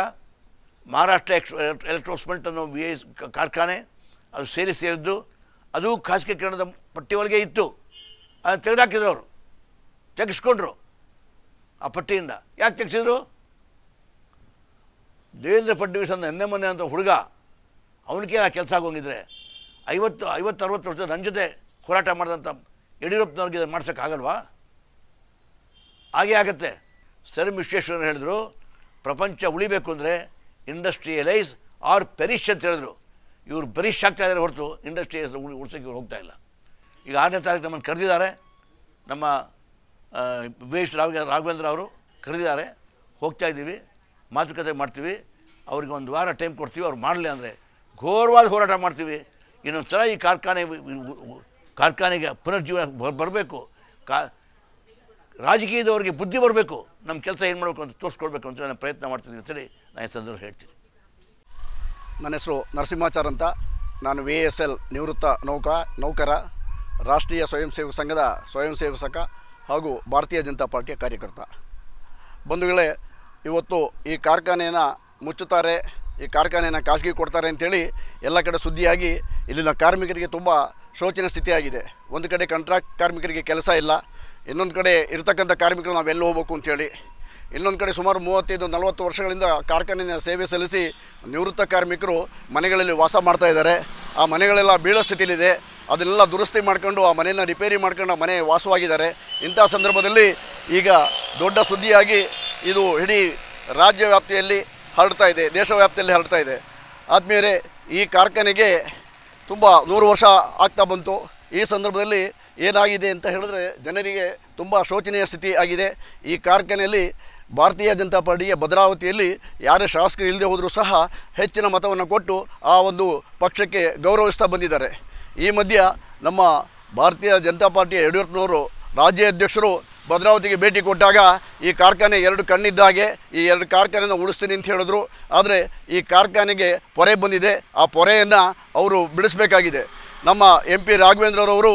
ಮಹಾರಾಷ್ಟ್ರ ಎಕ್ಸ್ ಎಲೆಕ್ಟ್ರೋಸ್ಮೆಂಟ್ ಅನ್ನೋ ವಿ ಐ ಕಾರ್ಖಾನೆ ಅದು ಸೇರಿ ಸೇರಿದ್ದು ಅದು ಖಾಸಗೀಕರಣದ ಪಟ್ಟಿ ಒಳಗೆ ಇತ್ತು ಅದನ್ನು ತೆಗೆದಾಕಿದ್ರು ಅವರು ತೆಗೆಸ್ಕೊಂಡ್ರು ಆ ಪಟ್ಟಿಯಿಂದ ಯಾಕೆ ತೆಗೆಸಿದ್ರು ದೇವೇಂದ್ರ ಫಡ್ನವೀಸ್ ಅನ್ನೋ ಎನ್ನೆ ಮೊನ್ನೆ ಅಂತ ಹುಡುಗ ಅವನಿಗೆ ಆ ಕೆಲಸ ಆಗೋಂಗಿದ್ರೆ ಐವತ್ತು ಐವತ್ತು ಅರವತ್ತು ವರ್ಷದ ನನ್ನ ಜೊತೆ ಹೋರಾಟ ಮಾಡಿದಂಥ ಯಡಿಯೂರಪ್ಪನವ್ರಿಗೆ ಇದನ್ನು ಮಾಡ್ಸೋಕ್ಕಾಗಲ್ವಾ ಹಾಗೇ ಆಗುತ್ತೆ ಸರ್ ವಿಶ್ವೇಶ್ವರ ಹೇಳಿದ್ರು ಪ್ರಪಂಚ ಉಳಿಬೇಕು ಅಂದರೆ ಇಂಡಸ್ಟ್ರಿಯಲೈಸ್ ಆರ್ ಪೆರಿಶ್ ಅಂತ ಹೇಳಿದ್ರು ಇವರು ಬರಿಷ್ ಆಗ್ತಾ ಇದ್ದಾರೆ ಹೊರತು ಇಂಡಸ್ಟ್ರಿಯಲೈಸ್ ಉಳಿ ಉಳಿಸೋಕ್ಕೆ ಇವ್ರು ಹೋಗ್ತಾ ಇಲ್ಲ ಈಗ ಆರನೇ ತಾರೀಕು ನಮ್ಮನ್ನು ಕರೆದಿದ್ದಾರೆ ನಮ್ಮ ವಿಶ್ ರಾಘ ರಾಘವೇಂದ್ರ ಅವರು ಕರೆದಿದ್ದಾರೆ ಹೋಗ್ತಾ ಇದ್ದೀವಿ ಮಾತುಕತೆ ಮಾಡ್ತೀವಿ ಅವ್ರಿಗೆ ಒಂದು ವಾರ ಟೈಮ್ ಕೊಡ್ತೀವಿ ಅವ್ರು ಮಾಡಲಿ ಅಂದರೆ ಘೋರವಾದ ಹೋರಾಟ ಮಾಡ್ತೀವಿ ಇನ್ನೊಂದು ಸಲ ಈ ಕಾರ್ಖಾನೆ ಕಾರ್ಖಾನೆಗೆ ಪುನರ್ಜೀವನ ಬರಬೇಕು ಕಾ ರಾಜಕೀಯದವರಿಗೆ ಬುದ್ಧಿ ಬರಬೇಕು ನಮ್ಮ ಕೆಲಸ ಏನು ಮಾಡಬೇಕು ಅಂತ ತೋರಿಸ್ಕೊಡ್ಬೇಕು ಅಂತ ನಾನು ಪ್ರಯತ್ನ ಮಾಡ್ತೀನಿ ಅಂತೇಳಿ ನಾನು ಹೆಸರು ಸಂದರ್ಭ ಹೇಳ್ತೀನಿ ನನ್ನ ಹೆಸರು ನರಸಿಂಹಾಚಾರ್ ಅಂತ ನಾನು ವಿ ಎಸ್ ಎಲ್ ನಿವೃತ್ತ ನೌಕ ನೌಕರ ರಾಷ್ಟ್ರೀಯ ಸ್ವಯಂ ಸೇವಕ ಸಂಘದ ಸ್ವಯಂ ಸೇವಕ ಹಾಗೂ ಭಾರತೀಯ ಜನತಾ ಪಾರ್ಟಿಯ ಕಾರ್ಯಕರ್ತ ಬಂಧುಗಳೇ ಇವತ್ತು ಈ ಕಾರ್ಖಾನೆಯನ್ನು ಮುಚ್ಚುತ್ತಾರೆ ಈ ಕಾರ್ಖಾನೆಯನ್ನು ಖಾಸಗಿ ಕೊಡ್ತಾರೆ ಅಂತೇಳಿ ಎಲ್ಲ ಕಡೆ ಸುದ್ದಿಯಾಗಿ ಇಲ್ಲಿನ ಕಾರ್ಮಿಕರಿಗೆ ತುಂಬ ಶೋಚನ ಸ್ಥಿತಿಯಾಗಿದೆ ಒಂದು ಕಡೆ ಕಾಂಟ್ರಾಕ್ಟ್ ಕಾರ್ಮಿಕರಿಗೆ ಕೆಲಸ ಇಲ್ಲ ಇನ್ನೊಂದು ಕಡೆ ಇರತಕ್ಕಂಥ ಕಾರ್ಮಿಕರು ನಾವು ಎಲ್ಲಿ ಹೋಗ್ಬೇಕು ಅಂಥೇಳಿ ಇನ್ನೊಂದು ಕಡೆ ಸುಮಾರು ಮೂವತ್ತೈದು ನಲವತ್ತು ವರ್ಷಗಳಿಂದ ಕಾರ್ಖಾನೆಯ ಸೇವೆ ಸಲ್ಲಿಸಿ ನಿವೃತ್ತ ಕಾರ್ಮಿಕರು ಮನೆಗಳಲ್ಲಿ ವಾಸ ಮಾಡ್ತಾ ಇದ್ದಾರೆ ಆ ಮನೆಗಳೆಲ್ಲ ಬೀಳೋ ಸ್ಥಿತಿಯಲ್ಲಿದೆ ಅದನ್ನೆಲ್ಲ ದುರಸ್ತಿ ಮಾಡ್ಕೊಂಡು ಆ ಮನೆಯನ್ನು ರಿಪೇರಿ ಮಾಡ್ಕೊಂಡು ಆ ಮನೆ ವಾಸವಾಗಿದ್ದಾರೆ ಇಂಥ ಸಂದರ್ಭದಲ್ಲಿ ಈಗ ದೊಡ್ಡ ಸುದ್ದಿಯಾಗಿ ಇದು ಇಡೀ ರಾಜ್ಯ ವ್ಯಾಪ್ತಿಯಲ್ಲಿ ಹರಡ್ತಾ ಇದೆ ದೇಶ ವ್ಯಾಪ್ತಿಯಲ್ಲಿ ಹರಡ್ತಾ ಇದೆ ಆದಮೇಲೆ ಈ ಕಾರ್ಖಾನೆಗೆ ತುಂಬ ನೂರು ವರ್ಷ ಆಗ್ತಾ ಬಂತು ಈ ಸಂದರ್ಭದಲ್ಲಿ ಏನಾಗಿದೆ ಅಂತ ಹೇಳಿದ್ರೆ ಜನರಿಗೆ ತುಂಬ ಶೋಚನೀಯ ಸ್ಥಿತಿ ಆಗಿದೆ ಈ ಕಾರ್ಖಾನೆಯಲ್ಲಿ ಭಾರತೀಯ ಜನತಾ ಪಾರ್ಟಿಯ ಭದ್ರಾವತಿಯಲ್ಲಿ ಯಾರೇ ಶಾಸಕರು ಇಲ್ಲದೆ ಹೋದರೂ ಸಹ ಹೆಚ್ಚಿನ ಮತವನ್ನು ಕೊಟ್ಟು ಆ ಒಂದು ಪಕ್ಷಕ್ಕೆ ಗೌರವಿಸ್ತಾ ಬಂದಿದ್ದಾರೆ ಈ ಮಧ್ಯೆ ನಮ್ಮ ಭಾರತೀಯ ಜನತಾ ಪಾರ್ಟಿಯ ಯಡಿಯೂರಪ್ಪನವರು ಅಧ್ಯಕ್ಷರು ಭದ್ರಾವತಿಗೆ ಭೇಟಿ ಕೊಟ್ಟಾಗ ಈ ಕಾರ್ಖಾನೆ ಎರಡು ಕಣ್ಣಿದ್ದಾಗೆ ಈ ಎರಡು ಕಾರ್ಖಾನೆಯನ್ನು ಉಳಿಸ್ತೀನಿ ಅಂತ ಹೇಳಿದ್ರು ಆದರೆ ಈ ಕಾರ್ಖಾನೆಗೆ ಪೊರೆ ಬಂದಿದೆ ಆ ಪೊರೆಯನ್ನು ಅವರು ಬಿಡಿಸಬೇಕಾಗಿದೆ ನಮ್ಮ ಎಂ ಪಿ ರಾಘವೇಂದ್ರರವರು